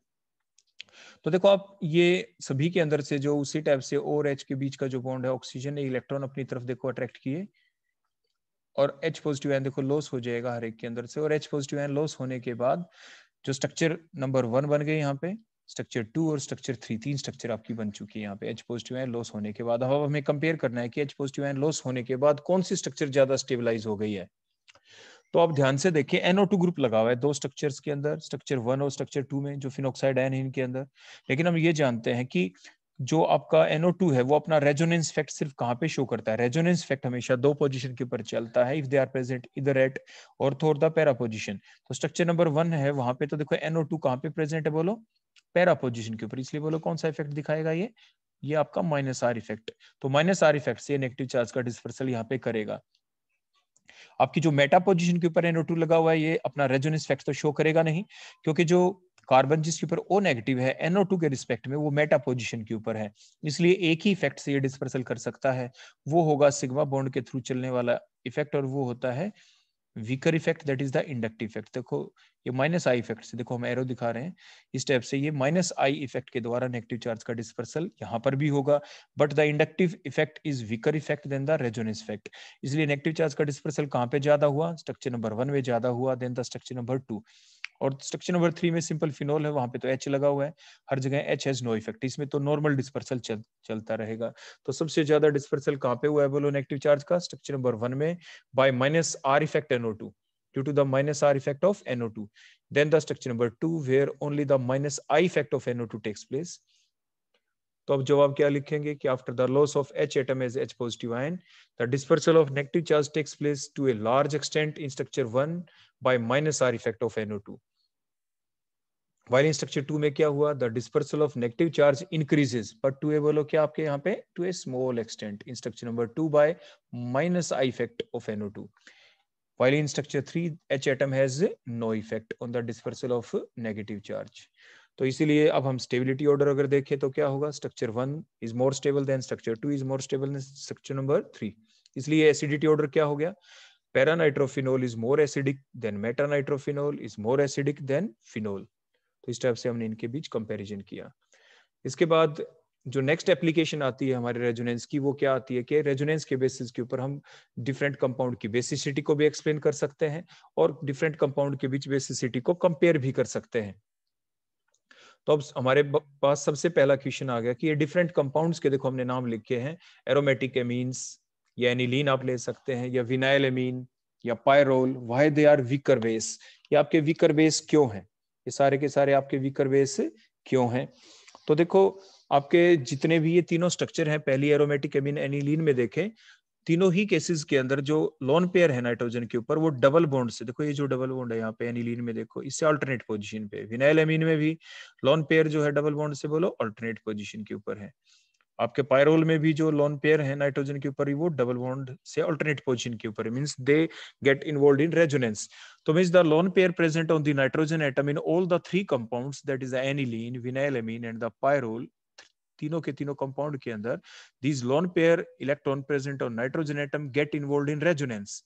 तो देखो आप ये सभी के अंदर से जो उसी टाइप से ओर एच के बीच का जो बॉन्ड है ऑक्सीजन ने इलेक्ट्रॉन अपनी तरफ देखो अट्रैक्ट किए और एच पॉजिटिव एन देखो लॉस हो जाएगा हर एक के अंदर से और एच पॉजिटिव एन लॉस होने के बाद जो स्ट्रक्चर नंबर वन बन गए यहाँ पे स्ट्रक्चर टू और स्ट्रक्चर थ्री तीन स्ट्रक्चर आपकी बन चुकी है यहाँ पे एच पॉजिटिव आयन लॉस होने के बाद अब हमें कंपेयर करना है कि एच पॉजिटिव आयन लॉस होने के बाद कौन सी स्ट्रक्चर ज्यादा स्टेबलाइज हो गई है तो आप ध्यान से देखिए एनओ टू ग्रुप लगा हुआ है दो स्ट्रक्चर्स के अंदर स्ट्रक्चर वन और स्ट्रक्चर टू में जो फिनोक्साइड एन है इनके अंदर लेकिन हम ये जानते हैं कि जो आपका NO2 है वो अपना रेजोनेंस फैक्ट सिर्फ कहाँ पे शो करता है रेजोनेंस फैक्ट हमेशा दो पोजीशन के ऊपर चलता है इफ दे आर प्रेजेंट इधर एट और थोर द पैरा पोजिशन तो स्ट्रक्चर नंबर वन है वहां पे तो देखो NO2 कहाँ पे प्रेजेंट है बोलो पैरा पोजिशन के ऊपर इसलिए बोलो कौन सा इफेक्ट दिखाएगा ये ये आपका माइनस आर इफेक्ट तो माइनस आर इफेक्ट से नेगेटिव चार्ज का डिस्पर्सल यहाँ पे करेगा आपकी जो मेटा पोजीशन के ऊपर एनओ लगा हुआ है ये अपना रेजोनेंस फैक्ट तो शो करेगा नहीं क्योंकि जो कार्बन जिसके ऊपर ओ नेगेटिव है एनओ टू के रिस्पेक्ट में वो मेटा पोजिशन के ऊपर है इसलिए एक ही इफेक्ट से ये डिस्पर्सल कर सकता है वो होगा सिग्मा बॉन्ड के थ्रू चलने वाला इफेक्ट और वो होता है weaker effect that is the inductive effect देखो ये माइनस आई इफेक्ट से देखो हम एरो दिखा रहे हैं इस टाइप से ये माइनस आई इफेक्ट के द्वारा नेगेटिव चार्ज का डिस्पर्सल यहाँ पर भी होगा but the inductive effect is weaker effect than the resonance effect इसलिए नेगेटिव चार्ज का डिस्पर्सल कहाँ पे ज्यादा हुआ स्ट्रक्चर नंबर वन में ज्यादा हुआ than the structure number two और स्ट्रक्चर नंबर थ्री में सिंपल फिनोल है वहां पे तो एच लगा हुआ है हर जगह एच हैज नो इफेक्ट इसमें तो नॉर्मल डिस्पर्सल चल, चलता रहेगा तो सबसे ज्यादा डिस्पर्सल कहाँ पे हुआ है बोलो नेगेटिव चार्ज का स्ट्रक्चर नंबर वन में by minus R effect NO two due to the minus R effect of NO two than the structure number two where only the minus I effect of NO two takes place तो अब जवाब क्या लिखेंगे कि after the loss of H atom as H positive ion the dispersal of negative charge takes place to a large extent in structure one by minus R effect of NO2 while in structure two में क्या हुआ the dispersal of negative charge increases but to a बोलो क्या आपके यहाँ पे to a small extent in structure number two by minus I effect of NO2 while in structure 3 h atom has no effect on the dispersal of negative charge तो इसीलिए अब हम stability order अगर देखें तो क्या होगा structure one is more stable than structure two is more stable structure number three इसलिए एसिडिटी ऑर्डर क्या हो गया para nitrophenol is more acidic than meta nitrophenol is more acidic than phenol तो इस टाइप से हमने इनके बीच कंपेरिजन किया इसके बाद जो नेक्स्ट एप्लीकेशन आती है हमारे रेजोनेंस की वो क्या आती है कि रेजोनेंस के बेसिस के ऊपर हम डिफरेंट कंपाउंड की बेसिसिटी को भी एक्सप्लेन कर सकते हैं और डिफरेंट कंपाउंड के बीच बेसिसिटी को कंपेयर भी कर सकते हैं तो अब हमारे पास सबसे पहला क्वेश्चन आ गया कि ये डिफरेंट कंपाउंड्स के देखो हमने नाम लिखे हैं एरोमेटिक एमीन्स या एनिलीन आप ले सकते हैं या विनाइल एमीन या pyrrole why they are weaker base ये आपके वीकर बेस क्यों हैं ये सारे के सारे आपके वीकर बेस क्यों हैं तो देखो आपके जितने भी ये तीनों स्ट्रक्चर हैं पहली एरोमेटिक एमीन एनिलीन में देखें तीनों ही केसेस के अंदर जो लॉन पेयर है नाइट्रोजन के ऊपर वो डबल बॉन्ड से देखो ये जो डबल बॉन्ड है यहाँ पे एनिलीन में देखो इससे अल्टरनेट पोजीशन पे विनाइल एमीन में भी लॉन पेयर जो है डबल बॉन्ड से बोलो अल्टरनेट पोजीशन के ऊपर है आपके पायरोल में भी जो लॉन पेयर है नाइट्रोजन के ऊपर वो डबल बॉन्ड से अल्टरनेट पोजीशन के ऊपर means they get involve in resonance तो means the lone pair present on the nitrogen atom in all the three compounds that is aniline vinyl amine and the pyrrole तीनों के तीनों compound के अंदर these lone pair electron present और nitrogen atom get involve in resonance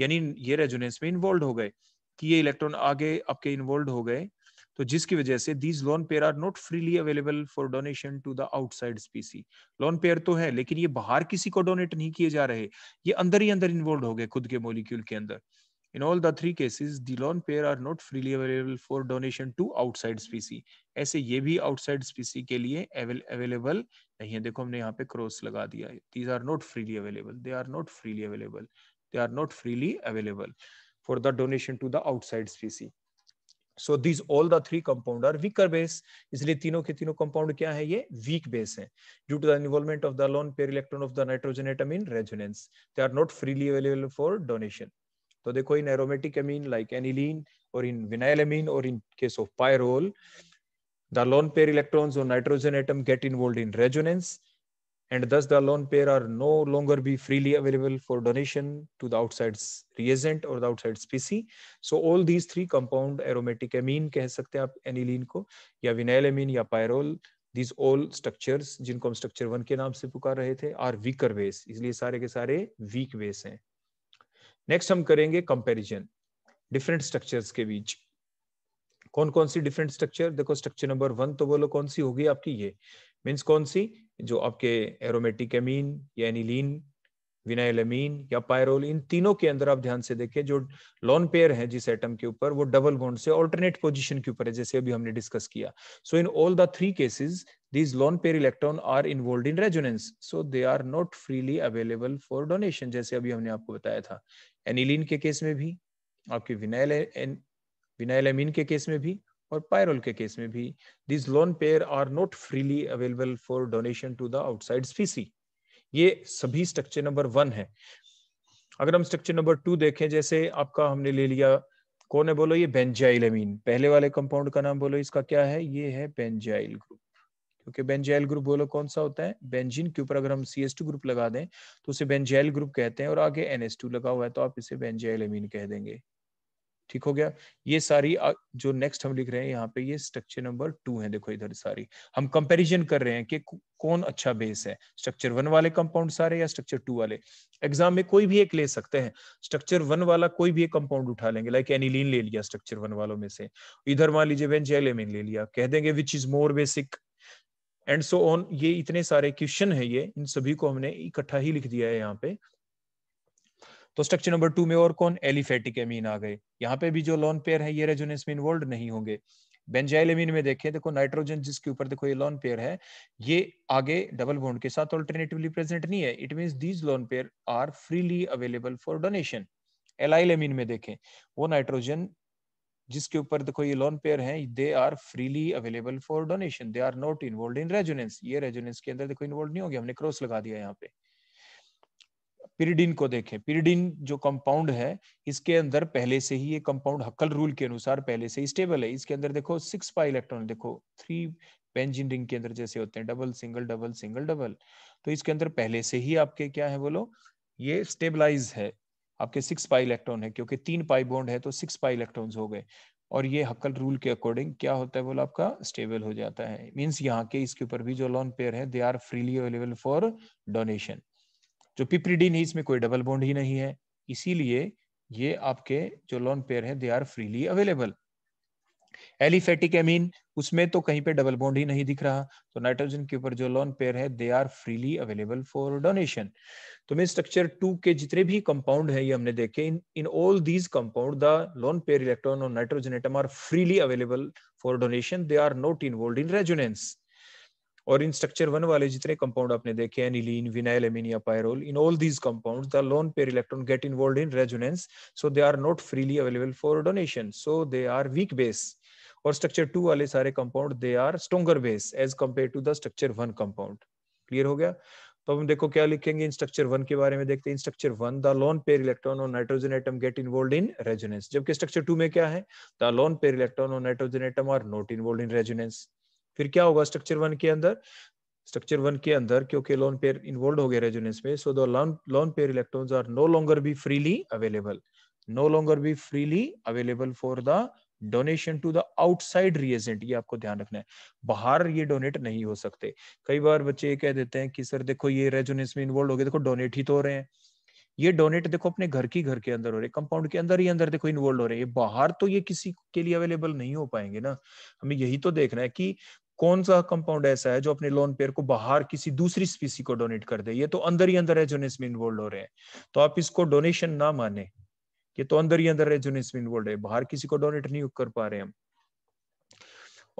यानी ये resonance में involve हो गए कि ये इलेक्ट्रॉन आगे आपके इन्वॉल्व हो गए तो जिसकी वजह से these lone pair are not freely available for donation to the outside species lone pair तो है लेकिन ये बाहर किसी को डोनेट नहीं किए जा रहे ये अंदर ही अंदर इन्वॉल्व हो गए खुद के मोलिक्यूल के अंदर In all the three cases, the lone pair are not freely available for donation to outside species. ऐसे ये भी outside species के लिए available नहीं है देखो हमने यहाँ पे cross लगा दिया है These are not freely available. They are not freely available. They are not freely available for the donation to the outside species. So these all the three compound are weaker base. इसलिए तीनों के तीनों compound क्या है ये weak base है Due to the involvement of the lone pair electron of the nitrogen atom in resonance, they are not freely available for donation. तो देखो in aromatic amine like aniline और इन विनाइल एमीन और in case of pyrrole the lone pair electrons और nitrogen atom get involve in resonance and thus the lone pair are no longer be freely available for donation to the outside reagent और the outside species so all these three compound aromatic amine कह सकते हैं आप aniline को या vinyl amine या pyrrole these all structure जिनको हम स्ट्रक्चर वन के नाम से पुकार रहे थे आर वीकर बेस इसलिए सारे के सारे वीक बेस हैं नेक्स्ट हम करेंगे कंपैरिजन डिफरेंट स्ट्रक्चर्स के बीच कौन कौन सी डिफरेंट स्ट्रक्चर देखो स्ट्रक्चर नंबर वन तो बोलो कौन सी होगी आपकी ये मीन्स कौन सी जो आपके एरोमेटिक एमीन या एनिलीन विनाइलमीन या पायरोल इन तीनों के अंदर आप ध्यान से देखें जो लॉन पेयर है जिस एटम के ऊपर वो डबल बॉन्ड से ऑल्टरनेट पोजीशन के ऊपर है जैसे अभी हमने डिस्कस किया so in all the three cases these lone pair electron are involve in resonance so they are not freely available for donation जैसे अभी हमने आपको बताया था एनिलीन के केस में भी आपके विनाइल एमिन के केस में भी और पायरोल के केस में भी this lone pair are not freely available for donation to the outside species ये सभी स्ट्रक्चर नंबर वन है अगर हम स्ट्रक्चर नंबर टू देखें जैसे आपका हमने ले लिया कौन है बोलो ये बेंजाइल अमीन पहले वाले कंपाउंड का नाम बोलो इसका क्या है ये है बेंजाइल ग्रुप क्योंकि बेंजाइल ग्रुप बोलो कौन सा होता है बेंजीन के ऊपर अगर हम सी एस टू ग्रुप लगा दें तो उसे बेंजाइल ग्रुप कहते हैं और आगे एन एस टू लगा हुआ है तो आप इसे बेंजाइल एमीन कह देंगे ठीक हो गया ये सारी जो नेक्स्ट हम लिख रहे हैं यहाँ पे ये स्ट्रक्चर नंबर टू है देखो इधर सारी हम कंपैरिजन कर रहे हैं कि कौन अच्छा बेस है स्ट्रक्चर वन वाले कंपाउंड सारे या स्ट्रक्चर टू वाले एग्जाम में कोई भी एक ले सकते हैं स्ट्रक्चर वन वाला कोई भी एक कंपाउंड उठा लेंगे लाइक एनिलीन ले लिया स्ट्रक्चर वन वालों में से इधर मान लीजिए बेंजेलेमिन ले लिया कह देंगे which is more basic and so on ये इतने सारे क्वेश्चन है ये इन सभी को हमने इकट्ठा ही लिख दिया है यहाँ पे तो स्ट्रक्चर नंबर टू में और कौन एलिफेटिक एमीन आ गए यहाँ पे भी जो लॉन पेयर है ये रेजोनेंस में इन्वॉल्व नहीं होंगे बेंजाइल एमीन में देखें देखो नाइट्रोजन जिसके ऊपर देखो ये लॉन पेयर है ये आगे डबल बॉन्ड के साथ ऑल्टरनेटिवली प्रेजेंट नहीं है it mean these lone pair are freely available for donation allyl amine में देखें वो नाइट्रोजन जिसके ऊपर देखो ये लोन पेयर हैं they are freely available for donation they are not involve in resonance ये रेजोनेंस के अंदर देखो इन्वॉल्व नहीं होगी हमने क्रॉस लगा दिया यहाँ पे पिरिडिन को देखें पिरिडिन जो कंपाउंड है इसके अंदर पहले से ही ये कंपाउंड हक्कल रूल के अनुसार पहले से ही स्टेबल है इसके अंदर देखो सिक्स पाई इलेक्ट्रॉन देखो थ्री बेंजिन रिंग के अंदर जैसे होते हैं double single double single double तो इसके अंदर पहले से ही आपके क्या है बोलो ये स्टेबलाइज है आपके सिक्स पाई इलेक्ट्रॉन है क्योंकि तीन पाई बॉन्ड है तो सिक्स पाई इलेक्ट्रॉन हो गए और ये हक्कल रूल के अकॉर्डिंग क्या होता है बोला आपका स्टेबल हो जाता है मीन्स यहाँ के इसके ऊपर भी जो लॉन पेयर है they are freely available for donation जो पिप्रीडीन है इसमें कोई डबल बॉन्ड ही नहीं है इसीलिए ये आपके जो लॉन पेयर है they are freely available aliphatic amine उसमें तो कहीं पे डबल बॉन्ड ही नहीं दिख रहा तो नाइट्रोजन के ऊपर जो लॉन पेयर है they are freely available for donation तो मैं स्ट्रक्चर टू के जितने भी कंपाउंड है ये हमने देखे in in all these compound the lone pair electron और nitrogen atom are freely available for donation they are not involve in resonance और इन स्ट्रक्चर वन वाले जितने कंपाउंड आपने देखे aniline vinyl amine pyrrole in all these compound the lone pair electron get involve in resonance so they are not freely available for donation so they are weak bases और structure two वाले सारे compound they are stronger base as compare to the structure one compound clear हो गया तो हम देखो क्या लिखेंगे इन स्ट्रक्चर वन के बारे में देखते हैं structure one the lone pair electron और nitrogen atom get involve in resonance जबकि स्ट्रक्चर टू में क्या है द लोन पेयर इलेक्ट्रॉन और nitrogen atom are not involve in resonance फिर क्या होगा स्ट्रक्चर वन के अंदर स्ट्रक्चर वन के अंदर क्योंकि लोन पेयर इन्वॉल्व हो गया रेजोनेंस में so the lone lone pair electrons are no longer be freely available no longer be freely available for the donation to the outside reagent ये आपको ध्यान रखना है बाहर ये डोनेट नहीं हो सकते कई बार बच्चे ये कह देते हैं कि सर देखो ये रेजोनेंस में इन्वॉल्व हो गए देखो डोनेट ही तो हो रहे हैं ये डोनेट देखो अपने घर की घर के अंदर हो रहे हैं कंपाउंड के अंदर ही अंदर देखो इन्वॉल्व हो रहे हैं बाहर तो ये किसी के लिए अवेलेबल नहीं हो पाएंगे ना हमें यही तो देखना है कि कौन सा कंपाउंड ऐसा है जो अपने लोन पेयर को बाहर किसी दूसरी स्पीसी को डोनेट कर दे ये तो अंदर ही अंदर है जो में इन्वॉल्व हो रहे हैं तो आप इसको डोनेशन ना माने ये तो अंदर ही अंदर रेजोनेंस में इन्वॉल्व है बाहर किसी को डोनेट नहीं कर पा रहे हम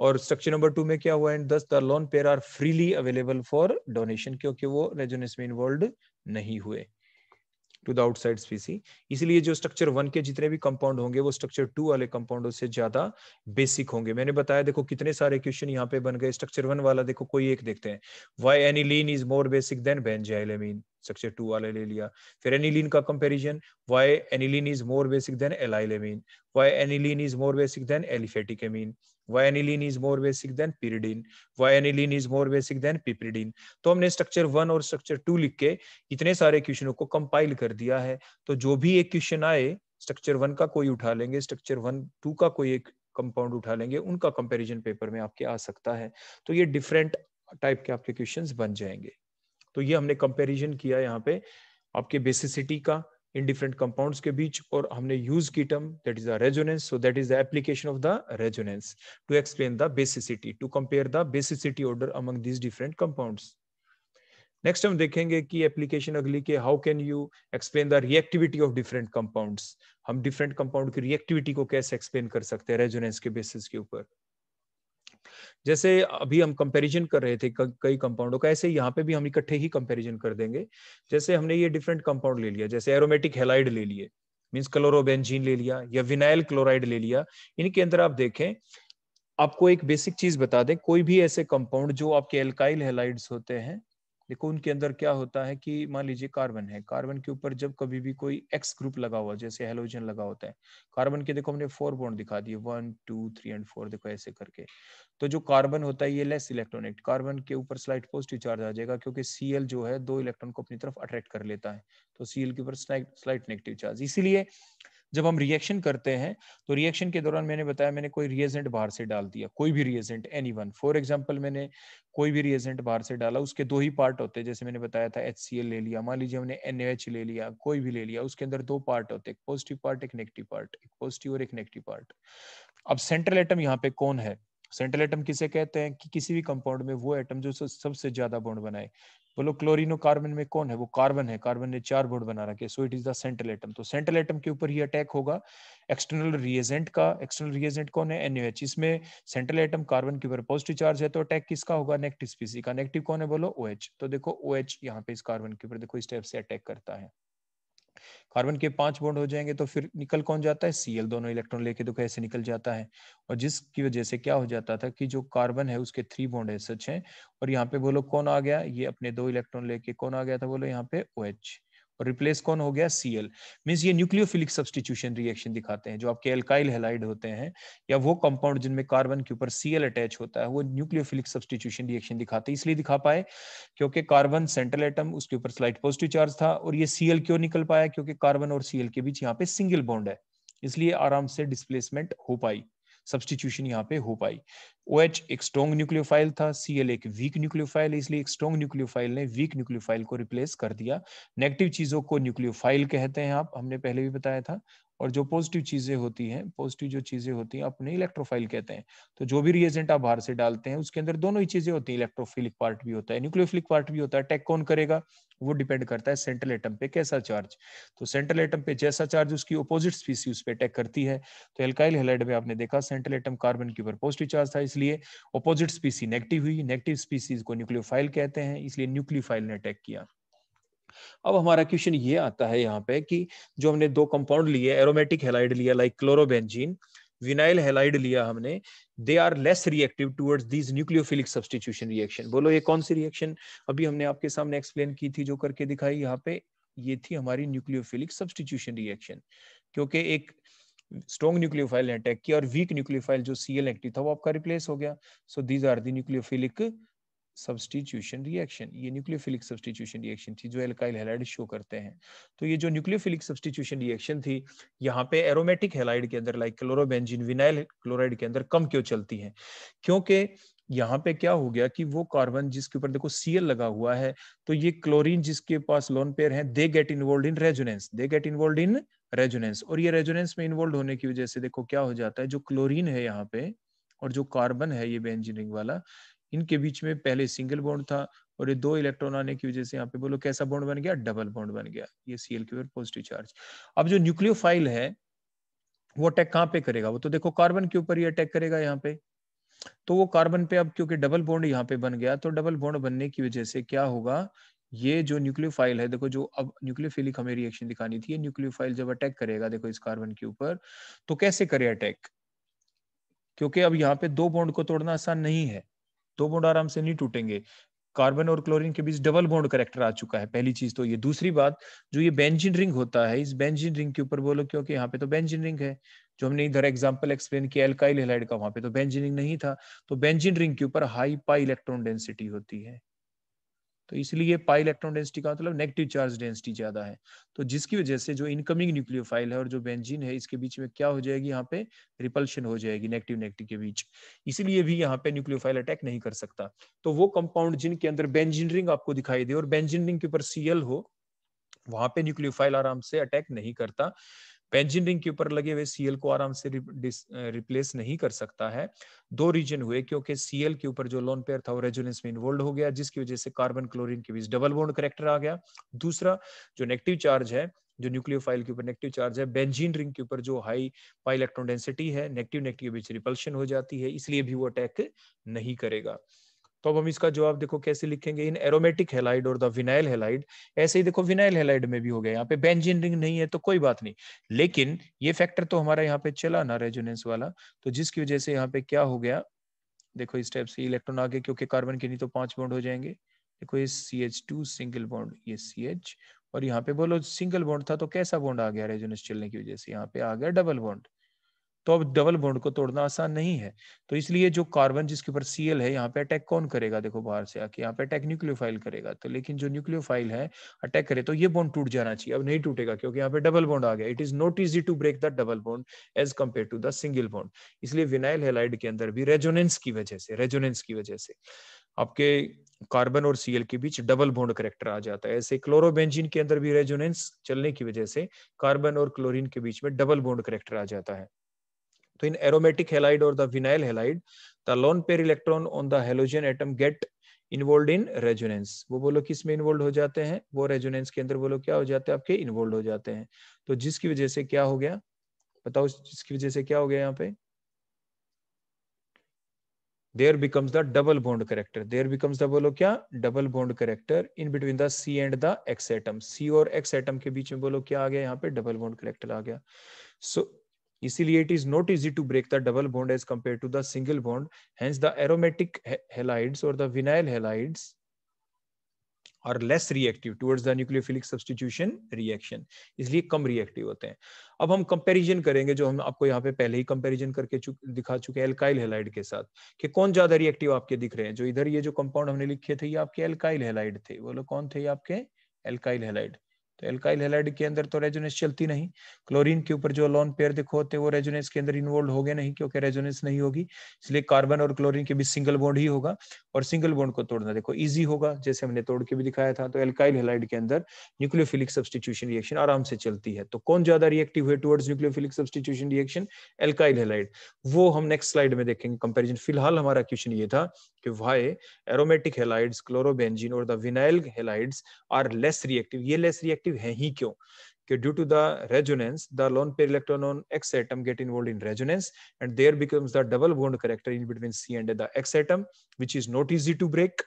और स्ट्रक्चर नंबर टू में क्या हुआ and thus the lone pair are freely available for donation क्योंकि वो रेजोनेंस में इन्वॉल्व नहीं हुए टू द आउटसाइड स्पीसी इसलिए जो स्ट्रक्चर वन के जितने भी कंपाउंड होंगे वो स्ट्रक्चर टू वाले कंपाउंडों से ज्यादा बेसिक होंगे मैंने बताया देखो कितने सारे क्वेश्चन यहाँ पे बन गए स्ट्रक्चर वन वाला देखो कोई एक देखते हैं why aniline is more basic than benzylamine structure two वाले ले लिया फिर एनिलीन का comparison why aniline is more basic than allylamine why aniline is more basic than aliphatic amine why aniline is more basic than pyridine why aniline is more basic than piperidine તો હમ نے structure 1 ઓર structure 2 લિખકે ઇતને سارے ક્યુશન કો compile કર દિયા હે તો જો ભી એક ક્વેશ્ચન આય સ્ટ્રક્ચર 1 કા કોઈ ઉઠા લેંગે સ્ટ્રક્ચર 1 2 કા કોઈ એક કમ્પાઉન્ડ ઉઠા લેંગે ઉનકા કમ્પેરીઝન પેપર મે આપકે આ સકતા હે તો યે ડિફરન્ટ ટાઈપ કે એપ્લિકેશન્સ બન જાયેંગે તો યે હમણે કમ્પેરીઝન કિયા યહાં પે આપકે બેસિસિટી કા इन डिफरेंट कंपाउंड्स के बीच और हमने यूज की term that is the resonance so that is the application of the resonance to explain the basicity to compare the basicity order among this different compounds next हम देखेंगे कि application अगली के how can you explain the reactivity of different compounds हम different compound की reactivity को कैसे explain कर सकते हैं रेजोनेंस के बेसिस के ऊपर जैसे अभी हम कंपैरिजन कर रहे थे कई कंपाउंडों का ऐसे यहाँ पे भी हम इकट्ठे ही कंपैरिजन कर देंगे जैसे हमने ये डिफरेंट कंपाउंड ले लिया जैसे एरोमेटिक हेलाइड ले लिए मीन्स क्लोरोबेंजीन ले लिया या विनाइल क्लोराइड ले लिया इनके अंदर आप देखें आपको एक बेसिक चीज बता दें कोई भी ऐसे कंपाउंड जो आपके एल्काइल हेलाइड्स होते हैं देखो उनके अंदर क्या होता है कि मान लीजिए कार्बन है कार्बन के ऊपर जब कभी भी कोई एक्स ग्रुप लगा हुआ जैसे हेलोजन लगा होता है कार्बन के देखो हमने फोर बॉन्ड दिखा दिए one two three and four देखो ऐसे करके तो जो कार्बन होता है ये लेस इलेक्ट्रॉनिक कार्बन के ऊपर स्लाइट पॉजिटिव चार्ज आ जाएगा क्योंकि सीएल जो है दो इलेक्ट्रॉन को अपनी तरफ अट्रैक्ट कर लेता है तो सीएल के ऊपर स्लाइट नेगेटिव चार्ज इसीलिए जब हम रिएक्शन करते हैं तो रिएक्शन के दौरान मैंने बताया मैंने कोई रिएजेंट बाहर से डाल दिया कोई भी reagent any one for example मैंने कोई भी रिएजेंट बाहर से डाला उसके दो ही पार्ट होते हैं जैसे मैंने बताया था एच ले लिया मान लीजिए हमने एन ले लिया कोई भी ले लिया उसके अंदर दो पार्ट होते एक पॉजिटिव पार्ट एक नेगेटिव पार्ट एक पॉजिटिव और एक नेगेटिव पार्ट अब सेंट्रल एटम यहाँ पे कौन है सेंट्रल एटम किसे कहते हैं कि किसी भी कंपाउंड में वो एटम जो सबसे ज्यादा बॉन्ड बनाए बोलो क्लोरिनो कार्बन में कौन है वो कार्बन है कार्बन ने चार बोर्ड बना रखे so it is the central atom तो सेंट्रल एटम के ऊपर ही अटैक होगा एक्सटर्नल रिएजेंट का एक्सटर्नल रिएजेंट कौन है एनएच इसमें सेंट्रल एटम कार्बन के ऊपर पॉजिटिव चार्ज है तो अटैक किसका होगा नेगेटिव स्पीसी का नेगेटिव कौन है बोलो ओ OH. तो देखो ओ OH यहाँ पे इस कार्बन के ऊपर देखो इस टाइप से अटैक करता है कार्बन के पांच बॉन्ड हो जाएंगे तो फिर निकल कौन जाता है सीएल दोनों इलेक्ट्रॉन लेके तो कैसे निकल जाता है और जिसकी वजह से क्या हो जाता था कि जो कार्बन है उसके थ्री बॉन्ड है सच है और यहाँ पे बोलो कौन आ गया ये अपने दो इलेक्ट्रॉन लेके कौन आ गया था बोलो यहाँ पे ओ OH. और रिप्लेस कौन हो गया सी एल मीन्स ये न्यूक्लियोफिलिक सब्सटीट्यूशन रिएक्शन दिखाते हैं जो आपके एल्काइल हेलाइड होते हैं या वो कंपाउंड जिनमें कार्बन के ऊपर सी अटैच होता है वो न्यूक्लियोफिलिक सब्सटीट्यूशन रिएक्शन दिखाते हैं इसलिए दिखा पाए क्योंकि कार्बन सेंट्रल एटम उसके ऊपर स्लाइट पॉजिटिव चार्ज था और ये सी क्यों निकल पाया क्योंकि कार्बन और सी के बीच यहाँ पे सिंगल बॉन्ड है इसलिए आराम से डिस्प्लेसमेंट हो पाई सब्सटीट्यूशन यहाँ पे हो पाई ओ OH एक स्ट्रॉन्ग न्यूक्लियोफाइल था सी एल एक वीक न्यूक्लियोफाइल है इसलिए एक स्ट्रॉन्ग न्यूक्लियोफाइल ने वीक न्यूक्लियोफाइल को रिप्लेस कर दिया नेगेटिव चीजों को न्यूक्लियोफाइल कहते हैं आप हमने पहले भी बताया था और जो पॉजिटिव चीजें होती हैं पॉजिटिव जो चीजें होती हैं अपने इलेक्ट्रोफाइल कहते हैं तो जो भी रिएजेंट आप बाहर से डालते हैं उसके अंदर दोनों ही चीजें होती हैं इलेक्ट्रोफिलिक पार्ट भी होता है न्यूक्लियोफिलिक पार्ट भी होता है टेक कौन करेगा वो डिपेंड करता है सेंट्रल एटम पे कैसा चार्ज तो सेंट्रल एटम पे जैसा चार्ज उसकी ओपोजिट स्पीसी उस पर अटैक करती है तो एल्काइल हेलाइड में आपने देखा सेंट्रल एटम कार्बन के ऊपर पॉजिटिव चार्ज था इसलिए ओपोजिट स्पीसी नेगेटिव हुई नेगेटिव स्पीसीज को न्यूक्लियोफाइल कहते हैं इसलिए न्यूक्लियोफाइल ने अटैक किया अब हमारा क्वेश्चन ये आता है यहाँ पे कि जो हमने दो कंपाउंड लिए एरोमेटिक हेलाइड लिया लाइक क्लोरोबेंजीन विनाइल हेलाइड लिया हमने they are less reactive towards these nucleophilic substitution reaction बोलो ये कौन सी रिएक्शन अभी हमने आपके सामने एक्सप्लेन की थी जो करके दिखाई यहाँ पे ये थी हमारी न्यूक्लियोफिलिक सब्सटीट्यूशन रिएक्शन क्योंकि एक स्ट्रॉन्ग न्यूक्लियोफाइल ने अटैक किया और वीक न्यूक्लियोफाइल जो सी एल एक्टिव था वो आपका रिप्लेस हो गया so these are the nucleophilic substitution reaction ये न्यूक्लियोफिलिक सब्सटीट्यूशन रिएक्शन थी जो एल्काइल हेलाइड शो करते हैं तो ये जो न्यूक्लियोफिलिक सब्सटीट्यूशन रिएक्शन थी यहाँ पे एरोमेटिक हेलाइड के अंदर लाइक क्लोरोबेंजिन विनाइल क्लोराइड के अंदर कम क्यों चलती है क्योंकि यहाँ पे क्या हो गया कि वो कार्बन जिसके ऊपर देखो सीएल लगा हुआ है तो ये क्लोरीन जिसके पास लोन पेयर है they get involve in resonance they get involve in resonance और ये रेजोनेंस में इन्वॉल्व होने की वजह से देखो क्या हो जाता है जो क्लोरीन है यहाँ पे और जो कार्बन है ये बेंजीनिंग वाला इनके बीच में पहले सिंगल बॉन्ड था और ये दो इलेक्ट्रॉन आने की वजह से यहाँ पे बोलो कैसा बॉन्ड बन गया डबल बॉन्ड बन गया ये सीएल पॉजिटिव चार्ज अब जो न्यूक्लियोफाइल है वो अटैक कहाँ पे करेगा वो तो देखो कार्बन के ऊपर ही अटैक करेगा यहाँ पे तो वो कार्बन पे अब क्योंकि डबल बॉन्ड यहाँ पे बन गया तो डबल बॉन्ड बनने की वजह से क्या होगा ये जो न्यूक्लियोफाइल है देखो जो अब न्यूक्लियोफिलिक हमें रिएक्शन दिखानी थी न्यूक्लियो न्यूक्लियोफाइल जब अटैक करेगा देखो इस कार्बन के ऊपर तो कैसे करे अटैक क्योंकि अब यहाँ पे दो बॉन्ड को तोड़ना आसान नहीं है दो बॉन्ड आराम से नहीं टूटेंगे कार्बन और क्लोरीन के बीच डबल बॉन्ड करेक्टर आ चुका है पहली चीज तो ये दूसरी बात जो ये बेंजिन रिंग होता है इस बेंजिन रिंग के ऊपर बोलो क्योंकि यहाँ पे तो बेंजिन रिंग है जो हमने इधर एग्जांपल एक्सप्लेन किया एल्काइल हेलाइड का वहां पे तो बेंजिन रिंग नहीं था तो बेंजिन रिंग के ऊपर हाई पाई इलेक्ट्रॉन डेंसिटी होती है तो इसलिए पाई इलेक्ट्रॉन डेंसिटी का मतलब नेगेटिव चार्ज डेंसिटी ज्यादा है तो जिसकी वजह से जो इनकमिंग न्यूक्लियोफाइल है और जो बेंजीन है इसके बीच में क्या हो जाएगी यहाँ पे रिपल्शन हो जाएगी नेगेटिव नेगेटिव के बीच इसलिए भी यहाँ पे न्यूक्लियोफाइल अटैक नहीं कर सकता तो वो कंपाउंड जिनके अंदर बेंजिन रिंग आपको दिखाई दे और बेंजिन रिंग के ऊपर सीएल हो वहां पे न्यूक्लियोफाइल आराम से अटैक नहीं करता पेंजिन रिंग के ऊपर लगे हुए सीएल को आराम से रिप्लेस नहीं कर सकता है दो रीजन हुए क्योंकि सीएल के ऊपर जो लोन पेयर था वो रेजोनेंस में इन्वॉल्व हो गया जिसकी वजह से कार्बन क्लोरीन के बीच डबल बोन्ड करेक्टर आ गया दूसरा जो नेगेटिव चार्ज है जो न्यूक्लियोफाइल के ऊपर नेगेटिव चार्ज है बेंजीन रिंग के ऊपर जो हाई पाई इलेक्ट्रॉन डेंसिटी है नेगेटिव नेगेटिव के बीच रिपल्शन हो जाती है इसलिए भी वो अटैक नहीं करेगा तो अब हम इसका जवाब देखो कैसे लिखेंगे इन एरोमेटिक हेलाइड और द विनाइल हेलाइड ऐसे ही देखो विनाइल हेलाइड में भी हो गया यहाँ पे बेंजीन रिंग नहीं है तो कोई बात नहीं लेकिन ये फैक्टर तो हमारा यहाँ पे चला ना रेजोनेंस वाला तो जिसकी वजह से यहाँ पे क्या हो गया देखो इस टाइप से इलेक्ट्रॉन आगे क्योंकि कार्बन के नहीं तो पांच बॉन्ड हो जाएंगे देखो ये C H two single bond ये सी एच और यहाँ पे बोलो सिंगल बॉन्ड था तो कैसा बॉन्ड आ गया रेजोनेंस चलने की वजह से यहाँ पे आ गया डबल बॉन्ड तो अब डबल बॉन्ड को तोड़ना आसान नहीं है तो इसलिए जो कार्बन जिसके ऊपर सीएल है यहाँ पे अटैक कौन करेगा देखो बाहर से आके यहाँ पे अटैक न्यूक्लियोफाइल करेगा तो लेकिन जो न्यूक्लियोफाइल है अटैक करे तो ये बॉन्ड टूट जाना चाहिए अब नहीं टूटेगा क्योंकि यहाँ पे डबल बॉन्ड आ गया it is not easy to break the double bond as compare to the single bond इसलिए विनाइल हेलाइड के अंदर भी रेजोनेंस की वजह से रेजोनेंस की वजह से आपके कार्बन और सीएल के बीच डबल बॉन्ड करेक्टर आ जाता है ऐसे क्लोरोबेंजीन के अंदर भी रेजोनेंस चलने की वजह से कार्बन और क्लोरीन के बीच में डबल बॉन्ड करेक्टर आ जाता है तो इन एरोमेटिक हेलाइड और the vinyl halide the lone pair electron on the halogen atom get involve in resonance वो बोलो किस में इन्वॉल्व हो जाते हैं वो रेजोनेंस के अंदर बोलो क्या हो जाते हैं आपके इन्वॉल्व हो जाते हैं तो जिसकी वजह से क्या हो गया बताओ जिसकी वजह से क्या हो गया यहाँ पे there becomes the double bond character there becomes the बोलो क्या double bond character in between the C and the X atom C और एक्स एटम के बीच में बोलो क्या आ गया यहाँ पे डबल बॉन्ड करेक्टर आ गया सो इसीलिए it is not easy to break the double bond as compare to the bond hence the aromatic halides और the halides are less reactive towards the nucleophilic substitution reaction इसलिए कम reactive होते हैं अब हम कंपैरिजन करेंगे जो हम आपको यहाँ पे पहले ही कंपैरिजन करके चुक, दिखा चुके हैं एल्काइल हेलाइड के साथ कि कौन ज्यादा रिएक्टिव आपके दिख रहे हैं जो इधर ये जो कंपाउंड हमने लिखे थे ये आपके एल्काइल हेलाइड थे बोलो कौन थे आपके एल्काइल हेलाइड तो एल्काइल हेलाइड के अंदर तो रेजोनेस चलती नहीं क्लोरीन के ऊपर जो लोन पेयर देखो होते वो रेजोनेस के अंदर इन्वॉल्व हो गए नहीं क्योंकि रेजोनेस नहीं होगी इसलिए कार्बन और क्लोरीन के बीच सिंगल बॉन्ड ही होगा और सिंगल बॉन्ड को तोड़ना देखो इजी होगा जैसे हमने तोड़ के भी दिखाया था तो एल्काइल हेलाइड के अंदर न्यूक्लियोफिलिक सब्सटीट्यूशन रिएक्शन आराम से चलती है तो कौन ज्यादा रिएक्टिव है towards nucleophilic substitution reaction alkyl halide वो हम नेक्स्ट स्लाइड में देखेंगे कंपेरिजन फिलहाल हमारा क्वेश्चन ये था कि वाई एरोमेटिक हेलाइड्स क्लोरोबेंजिन और the vinyl halides are less reactive ये लेस रिएक्टिव है ही क्यों okay, due to the resonance, the lone pair electron on X atom get involved in resonance and there becomes the double bond character in between C and the X atom, which is not easy to break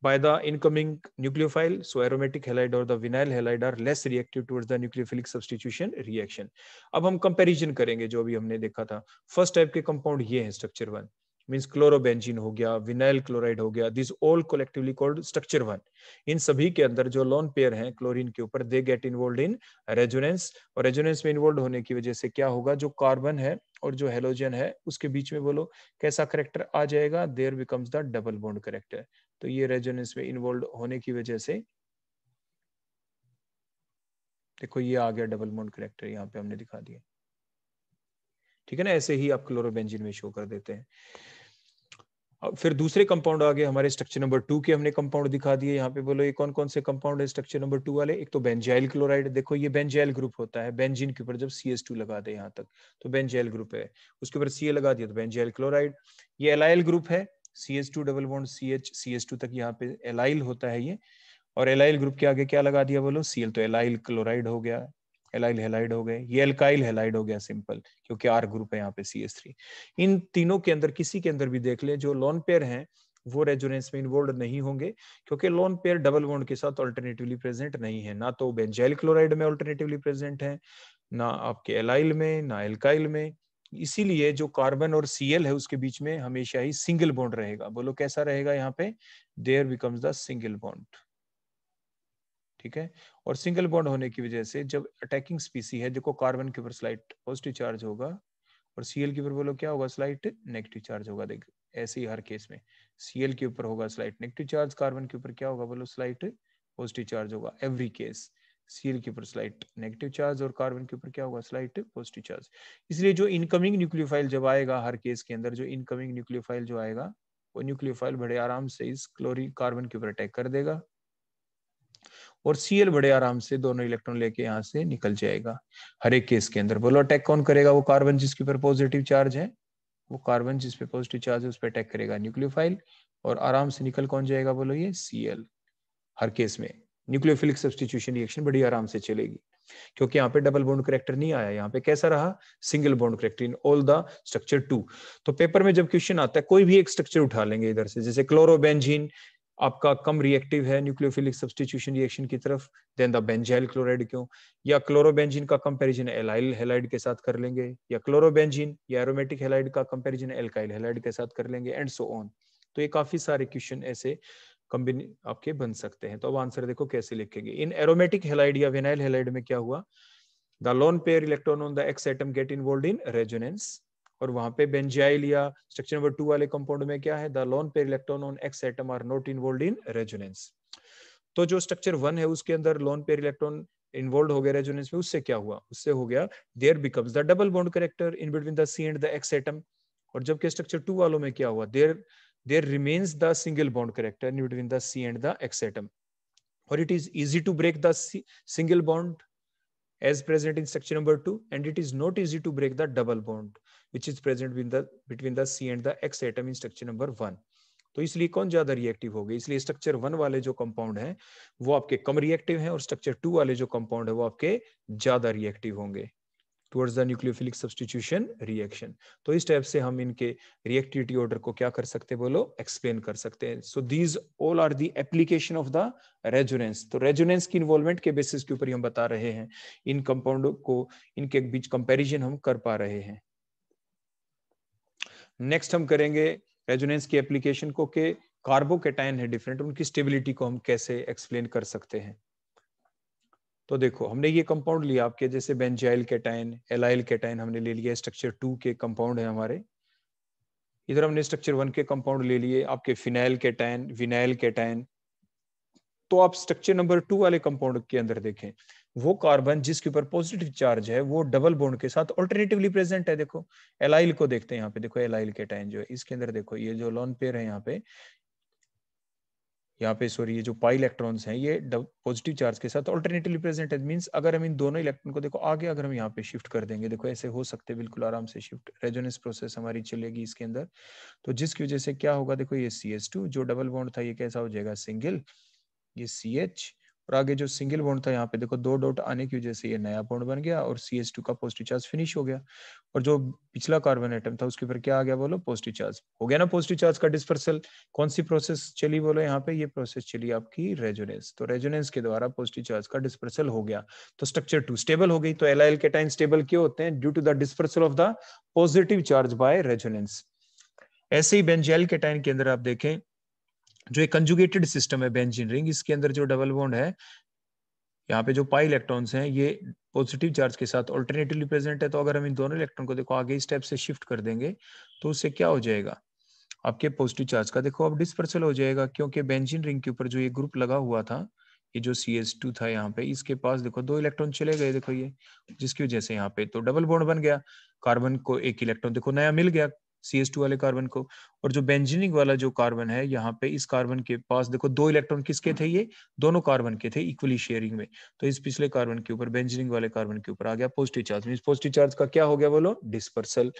by the incoming nucleophile. So aromatic halide or the vinyl halide are less reactive towards the nucleophilic substitution reaction. अब हम comparison करेंगे जो भी हमने देखा था. First type के compound ये हैं structure one. मीन्स क्लोरोबेंजीन हो गया विनाइल क्लोराइड हो गया this all collectively called structure one इन सभी के अंदर जो लॉन पेयर हैं क्लोरीन के ऊपर they get involve in resonance और रेजोनेंस में इन्वॉल्व होने की वजह से क्या होगा जो कार्बन है और जो हेलोजन है उसके बीच में बोलो कैसा करेक्टर आ जाएगा there becomes the double bond character तो ये रेजोनेंस में इन्वॉल्व होने की वजह से देखो ये आ गया डबल बॉन्ड करेक्टर यहाँ पे हमने दिखा दिया ठीक है ना ऐसे ही आप क्लोरोबेंजिन में शो कर देते हैं फिर दूसरे कंपाउंड आ गए हमारे स्ट्रक्चर नंबर टू के हमने कंपाउंड दिखा दिए यहाँ पे बोलो ये कौन कौन से कंपाउंड है स्ट्रक्चर नंबर टू वाले एक तो बेंजाइल क्लोराइड देखो ये बेंजाइल ग्रुप होता है बेंजीन के ऊपर जब सी एस टू लगा दे यहाँ तक तो बेंजाइल ग्रुप है उसके ऊपर सी लगा दिया तो बेंजाइल क्लोराइड ये एलाइल ग्रुप है C S two double bond C H C S two तक यहाँ पे एलाइल होता है ये और एलाइल ग्रुप के आगे क्या लगा दिया बोलो सी एल तो एलाइल क्लोराइड हो गया एलाइल हेलाइड हो गए ये एल्काइल हेलाइड हो गया सिंपल क्योंकि आर ग्रुप है यहाँ पे सी एस थ्री इन तीनों के अंदर किसी के अंदर भी देख ले जो लॉन पेयर है वो रेजोनेंस में इन्वॉल्व नहीं होंगे क्योंकि लोन पेयर डबल बॉन्ड के साथ अल्टरनेटिवली प्रेजेंट नहीं है ना तो बेंजाइल क्लोराइड में अल्टरनेटिवली प्रेजेंट है ना आपके एलाइल में ना एल्काइल में इसीलिए जो कार्बन और सीएल है उसके बीच में हमेशा ही सिंगल बॉन्ड रहेगा बोलो कैसा रहेगा यहाँ पे there becomes the single bond ठीक है और सिंगल बॉन्ड होने की वजह से जब अटैकिंग स्पीसी है देखो कार्बन के ऊपर स्लाइट पॉजिटिव चार्ज होगा और सीएल के ऊपर बोलो क्या होगा स्लाइट नेगेटिव चार्ज होगा देख ऐसे ही हर केस में सीएल के ऊपर होगा स्लाइट नेगेटिव चार्ज कार्बन के ऊपर क्या होगा बोलो स्लाइट पॉजिटिव चार्ज होगा एवरी केस सीएल के ऊपर स्लाइट नेगेटिव चार्ज और कार्बन के ऊपर क्या होगा स्लाइट पॉजिटिव चार्ज इसलिए जो इनकमिंग न्यूक्लियोफाइल जब आएगा हर केस के अंदर जो इनकमिंग न्यूक्लियोफाइल जो आएगा वो न्यूक्लियोफाइल बड़े आराम से इस क्लोरीन कार्बन के ऊपर अटैक कर देगा और सीएल बड़े आराम से दोनों इलेक्ट्रॉन लेके यहाँ से निकल जाएगा हर एक केस के अंदर बोलो अटैक कौन करेगा वो कार्बन जिसके ऊपर पॉजिटिव चार्ज है वो कार्बन जिसपे पॉजिटिव चार्ज है उस पर अटैक करेगा न्यूक्लियोफाइल और आराम से निकल कौन जाएगा बोलो ये सीएल हर केस में न्यूक्लियोफिलिक सब्सटीट्यूशन रिएक्शन बड़ी आराम से चलेगी क्योंकि यहाँ पे डबल बॉन्ड करेक्टर नहीं आया यहाँ पे कैसा रहा single bond character in all the structure two तो पेपर में जब क्वेश्चन आता है कोई भी एक स्ट्रक्चर उठा लेंगे इधर से जैसे क्लोरोबेंजीन आपका कम रिएक्टिव है न्यूक्लियोफिलिक सब्सटीट्यूशन रिएक्शन की तरफ देन द बेंजाइल क्लोराइड क्यों या क्लोरोबेंजीन का कंपैरिजन एलाइल हेलाइड के साथ कर लेंगे या क्लोरोबेंजीन या एरोमेटिक हेलाइड का कंपैरिजन एल्काइल हेलाइड के साथ कर लेंगे एंड सो ऑन तो ये काफी सारे क्वेश्चन ऐसे कंबिन आपके बन सकते हैं तो अब आंसर देखो कैसे लिखेंगे इन एरोमेटिक हेलाइड या विनाइल हेलाइड में क्या हुआ the lone pair electron on the X atom get involve in resonance और वहां पे बेंजियाई लिया स्ट्रक्चर नंबर टू वाले कंपाउंड में क्या है the lone pair electron on X atom are not involve in resonance तो जो स्ट्रक्चर वन है उसके अंदर लोन पेयर इलेक्ट्रॉन इन्वॉल्व हो गया रेजोनेंस में उससे क्या हुआ उससे हो गया there becomes the double bond character in between the C and the X atom और जबकि स्ट्रक्चर टू वालों में क्या हुआ there there remains the single bond character in between the C and the X atom और it is easy to break the single bond as present in structure number two and it is not easy to break the double bond which is present between the between the C and the X atom in structure one तो इसलिए कौन ज्यादा reactive हो गए इसलिए structure one वाले जो compound हैं वो आपके कम रिएक्टिव हैं और स्ट्रक्चर टू वाले जो कंपाउंड है वो आपके ज्यादा रिएक्टिव होंगे towards the nucleophilic substitution reaction तो इस टाइप से हम इनके रिएक्टिविटी ऑर्डर को क्या कर सकते हैं बोलो एक्सप्लेन कर सकते हैं so these all are the application of the resonance तो रेजोनेंस की इन्वॉल्वमेंट के बेसिस के ऊपर हम बता रहे हैं इन कंपाउंड को इनके बीच कंपेरिजन हम कर पा रहे हैं नेक्स्ट हम करेंगे रेजोनेंस की एप्लीकेशन को के कार्बोकेटाइन है डिफरेंट उनकी स्टेबिलिटी को हम कैसे एक्सप्लेन कर सकते हैं तो देखो हमने ये कंपाउंड लिया आपके जैसे बेंजाइल कैटाइन एलाइल कैटाइन हमने ले लिया स्ट्रक्चर टू के कंपाउंड है हमारे इधर हमने स्ट्रक्चर वन के कंपाउंड ले लिए आपके फिनाइल कैटाइन विनाइल कैटाइन तो आप स्ट्रक्चर नंबर टू वाले कंपाउंड के अंदर देखें वो कार्बन जिसके ऊपर पॉजिटिव चार्ज है वो डबल बोन्ड के साथ ऑल्टरनेटिवली प्रेजेंट है देखो एलाइल को देखते हैं यहाँ पे देखो एलाइल के टाइम जो है इसके अंदर देखो ये जो लॉन पेयर है यहाँ पे यहाँ पे सॉरी ये जो पाई इलेक्ट्रॉन्स हैं ये पॉजिटिव चार्ज के साथ ऑल्टरनेटिवली प्रेजेंट है मींस अगर हम इन दोनों इलेक्ट्रॉन को देखो आगे अगर हम यहाँ पे शिफ्ट कर देंगे देखो ऐसे हो सकते हैं बिल्कुल आराम से शिफ्ट रेजोनेंस प्रोसेस हमारी चलेगी इसके अंदर तो जिसकी वजह से क्या होगा देखो ये सी जो डबल बॉन्ड था ये कैसा हो जाएगा सिंगल ये सी एच और आगे जो सिंगल बॉन्ड था यहाँ पे देखो दो डॉट आने की वजह से ये नया बॉन्ड बन गया और सी एस टू का पॉजिटिव चार्ज फिनिश हो गया और जो पिछला कार्बन आइटम था उसके ऊपर क्या आ गया बोलो पॉजिटिव चार्ज हो गया ना पॉजिटिव चार्ज का डिस्पर्सल कौन सी प्रोसेस चली बोलो यहाँ पे ये प्रोसेस चली आपकी रेजोनेंस तो रेजोनेंस के द्वारा पॉजिटिव चार्ज का डिस्पर्सल हो गया तो स्ट्रक्चर टू स्टेबल हो गई तो एल के टाइम स्टेबल क्यों होते हैं due to the dispersal of the positive charge by resonance ऐसे ही बेंजेल के टाइम के अंदर आप देखें जो एक कंजुगेटेड सिस्टम है बेंजीन रिंग इसके अंदर जो डबल बॉन्ड है यहाँ पे जो पाई इलेक्ट्रॉन्स हैं ये पॉजिटिव चार्ज के साथ ऑल्टरनेटिवली प्रेजेंट है तो अगर हम इन दोनों इलेक्ट्रॉन को देखो आगे इस टाइप से शिफ्ट कर देंगे तो उससे क्या हो जाएगा आपके पॉजिटिव चार्ज का देखो अब डिस्पर्सल हो जाएगा क्योंकि बेंजिन रिंग के ऊपर जो ये ग्रुप लगा हुआ था ये जो सी एस टू था यहाँ पे इसके पास देखो दो इलेक्ट्रॉन चले गए देखो ये जिसकी वजह से यहाँ पे तो डबल बॉन्ड बन गया कार्बन को एक इलेक्ट्रॉन देखो नया मिल गया सी एस टू वाले कार्बन को और जो बेंजीनिक वाला जो कार्बन है यहाँ पे इस कार्बन के पास देखो दो इलेक्ट्रॉन किसके थे ये दोनों कार्बन के थे इक्वली शेयरिंग में तो इस पिछले कार्बन के ऊपर बेंजीनिक वाले कार्बन के ऊपर आ गया positive charge mean positive charge का क्या हो गया बोलो dispersal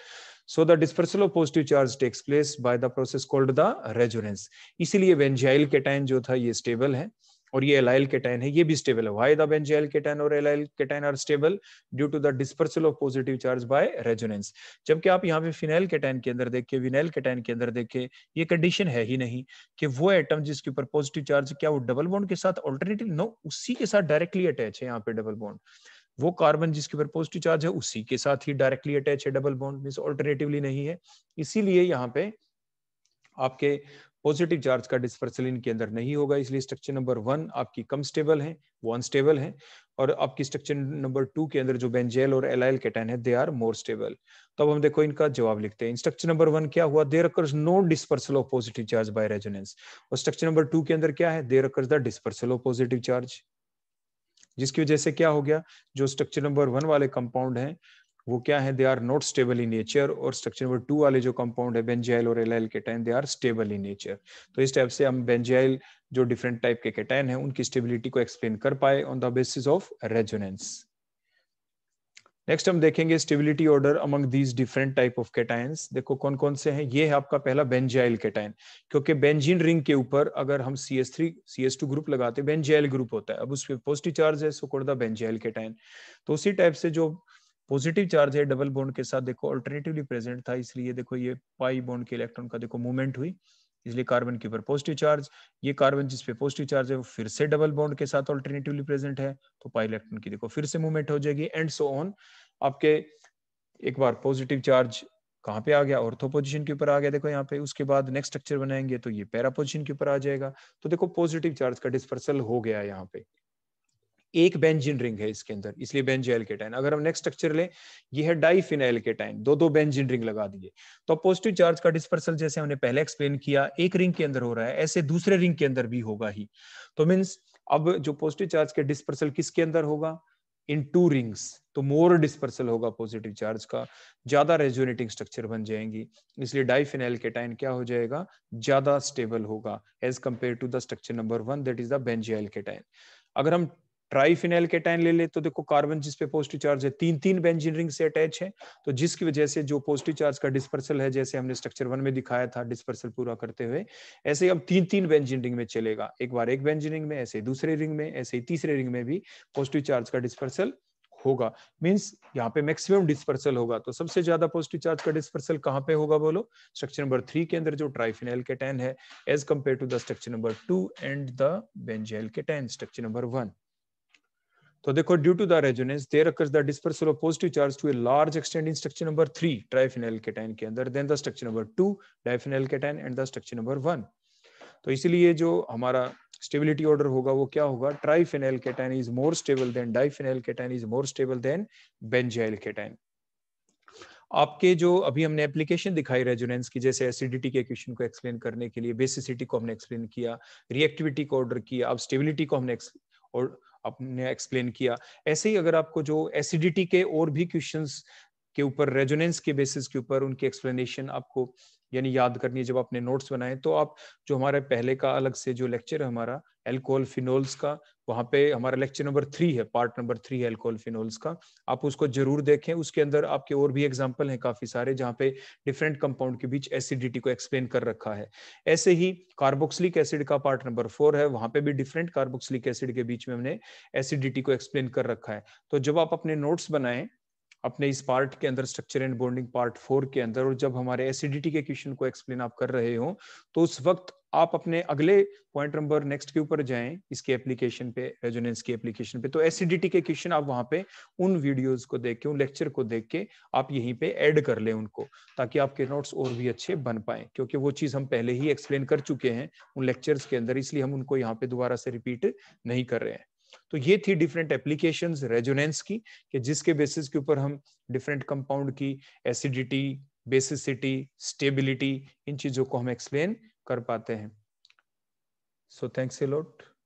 so the dispersal of positive charge takes place by the process called the resonance इसीलिए बेंजाइल के टाइम जो था ये स्टेबल है और ये एल केटाइन है ये भी स्टेबल है वाई द बेंजेल केटाइन और allyl cation are stable due to the dispersal of positive charge by resonance जबकि आप यहाँ पे फिनाइल केटाइन के अंदर देखिए विनाइल केटाइन के अंदर देखिए ये कंडीशन है ही नहीं कि वो एटम जिसके ऊपर पॉजिटिव चार्ज क्या वो डबल बॉन्ड के साथ ऑल्टरनेटिव नो उसी के साथ डायरेक्टली अटैच है यहाँ पे डबल बॉन्ड वो कार्बन जिसके ऊपर पॉजिटिव चार्ज है उसी के साथ ही डायरेक्टली अटैच है डबल बॉन्ड मीन ऑल्टरनेटिवली नहीं है इसीलिए यहाँ पे आपके पॉजिटिव चार्ज का डिस्पर्सल के अंदर नहीं होगा इसलिए स्ट्रक्चर नंबर वन आपकी कम स्टेबल है वो अनस्टेबल है और आपकी स्ट्रक्चर नंबर टू के अंदर जो बेंजेल और एलाइल कैटन है दे आर मोर स्टेबल तो अब हम देखो इनका जवाब लिखते हैं स्ट्रक्चर नंबर वन क्या हुआ there occurs no dispersal of positive charge by resonance और स्ट्रक्चर नंबर टू के अंदर क्या है there occurs the dispersal of positive charge जिसकी वजह से क्या हो गया जो स्ट्रक्चर नंबर वन वाले कंपाउंड हैं वो क्या है they are not stable in nature और स्ट्रक्चर नंबर टू वाले जो कंपाउंड है बेंजाइल और allyl cation they are stable in nature तो इस टाइप से हम बेंजाइल जो डिफरेंट टाइप के कैटाइन है उनकी स्टेबिलिटी को एक्सप्लेन कर पाए on the basis of resonance next हम देखेंगे stability order among these different type of cations देखो कौन कौन से हैं ये है आपका पहला बेंजाइल कैटायन क्योंकि बेंजीन रिंग के ऊपर अगर हम C S three C S two group लगाते हैं बेंजाइल ग्रुप होता है अब उसके पॉजिटिव चार्ज है so code the benzyl cation तो उसी टाइप से जो पॉजिटिव चार्ज है डबल बॉन्ड के साथ देखो अल्टरनेटिवली प्रेजेंट था इसलिए देखो ये पाई बॉन्ड के इलेक्ट्रॉन का देखो मूवमेंट हुई इसलिए कार्बन के ऊपर पॉजिटिव चार्ज ये कार्बन जिस पे पॉजिटिव चार्ज है वो फिर से डबल बॉन्ड के साथ ऑल्टरनेटिवली प्रेजेंट है तो पाई इलेक्ट्रॉन की देखो फिर से मूवमेंट हो जाएगी एंड सो ऑन आपके एक बार पॉजिटिव चार्ज कहाँ पे आ गया ऑर्थो पोजिशन के ऊपर आ गया देखो यहाँ पे उसके बाद नेक्स्ट स्ट्रक्चर बनाएंगे तो ये पैरा पोजिशन के ऊपर आ जाएगा तो देखो पॉजिटिव चार्ज का डिस्पर्सल हो गया यहाँ पे एक बेंजिन रिंग है इसके अंदर इसलिए बेंज एल्केटाइन अगर हम नेक्स्ट स्ट्रक्चर लें ये है डाइफिन एल्केटाइन दो दो बेंजिन रिंग लगा दिए तो पॉजिटिव चार्ज का डिस्पर्सल जैसे हमने पहले एक्सप्लेन किया एक रिंग के अंदर हो रहा है ऐसे दूसरे रिंग के अंदर भी होगा ही तो मीन्स अब जो पॉजिटिव चार्ज के डिस्पर्सल किसके अंदर होगा इन टू रिंग्स तो मोर डिस्पर्सल होगा पॉजिटिव चार्ज का ज्यादा रेजोनेटिंग स्ट्रक्चर बन जाएंगी इसलिए डाइफिन केटाइन क्या हो जाएगा ज्यादा स्टेबल होगा as compare to the structure number one that is the benzyl cation अगर हम ट्राईफिनाइल केटाइन ले ले तो देखो कार्बन जिस पे पॉजिटिव चार्ज है तीन तीन बेंजीन रिंग से अटैच है तो जिसकी वजह से जो पॉजिटिव चार्ज का डिस्पर्सल है जैसे हमने स्ट्रक्चर वन में दिखाया था डिस्पर्सल पूरा करते हुए ऐसे अब तीन तीन बेंजीन रिंग में चलेगा एक बार एक बेंजीन रिंग में ऐसे दूसरे रिंग में ऐसे ही तीसरे रिंग में भी पॉजिटिव चार्ज का डिस्पर्सल होगा मीन्स यहाँ पे मैक्सिमम डिस्पर्सल होगा तो सबसे ज्यादा पॉजिटिव चार्ज का डिस्पर्सल कहाँ पे होगा बोलो स्ट्रक्चर नंबर थ्री के अंदर जो ट्राइफिनाइल केटैन है as compare to the structure number two and the benzyl cation structure number one तो देखो due to the resonance there occurs the dispersal of positive charge to a large extent in structure number 3 triphenyl cation के अंदर then the structure number 2 diphenyl cation and the structure number 1 तो इसलिए जो हमारा stability order होगा वो क्या होगा triphenyl cation is more stable than diphenyl cation is more stable than benzyl cation आपके जो अभी हमने एप्लीकेशन दिखाई रेजोनेंस की जैसे एसिडिटी के क्वेश्चन को एक्सप्लेन करने के लिए बेसिसिटी को हमने एक्सप्लेन किया रिएक्टिविटी को ऑर्डर किया अब स्टेबिलिटी को हमने और आपने एक्सप्लेन किया ऐसे ही अगर आपको जो एसिडिटी के और भी क्वेश्चन के ऊपर रेजोनेंस के बेसिस के ऊपर उनकी एक्सप्लेनेशन आपको यानी याद करनी है जब आपने नोट्स बनाए तो आप जो हमारे पहले का अलग से जो लेक्चर है हमारा एल्कोहल फिनोल्स का वहाँ पे हमारा लेक्चर नंबर थ्री है पार्ट नंबर थ्री है एल्कोल फिनोल्स का आप उसको जरूर देखें उसके अंदर आपके और भी एग्जाम्पल हैं काफी सारे जहाँ पे डिफरेंट कंपाउंड के बीच एसिडिटी को एक्सप्लेन कर रखा है ऐसे ही कार्बोक्सिलिक एसिड का पार्ट नंबर फोर है वहाँ पे भी डिफरेंट कार्बोक्सिलिक एसिड के बीच में हमने एसिडिटी को एक्सप्लेन कर रखा है तो जब आप अपने नोट्स बनाएं अपने इस पार्ट के अंदर structure and bonding part four के अंदर और जब हमारे एसिडिटी के क्वेश्चन को एक्सप्लेन आप कर रहे हो तो उस वक्त आप अपने अगले पॉइंट नंबर नेक्स्ट के ऊपर जाएं इसके एप्लीकेशन पे रेजोनेंस की एप्लीकेशन पे तो एसिडिटी के क्वेश्चन आप वहां पे उन वीडियोस को देख के उन लेक्चर को देख के आप यहीं पे ऐड कर लें उनको ताकि आपके नोट्स और भी अच्छे बन पाए क्योंकि वो चीज हम पहले ही एक्सप्लेन कर चुके हैं उन लेक्चर्स के अंदर इसलिए हम उनको यहाँ पे दोबारा से रिपीट नहीं कर रहे हैं तो ये थी डिफरेंट एप्लीकेशन रेजोनेंस की कि जिसके बेसिस के ऊपर हम डिफरेंट कंपाउंड की एसिडिटी बेसिसिटी स्टेबिलिटी इन चीजों को हम एक्सप्लेन कर पाते हैं सो थैंक्स ए लॉट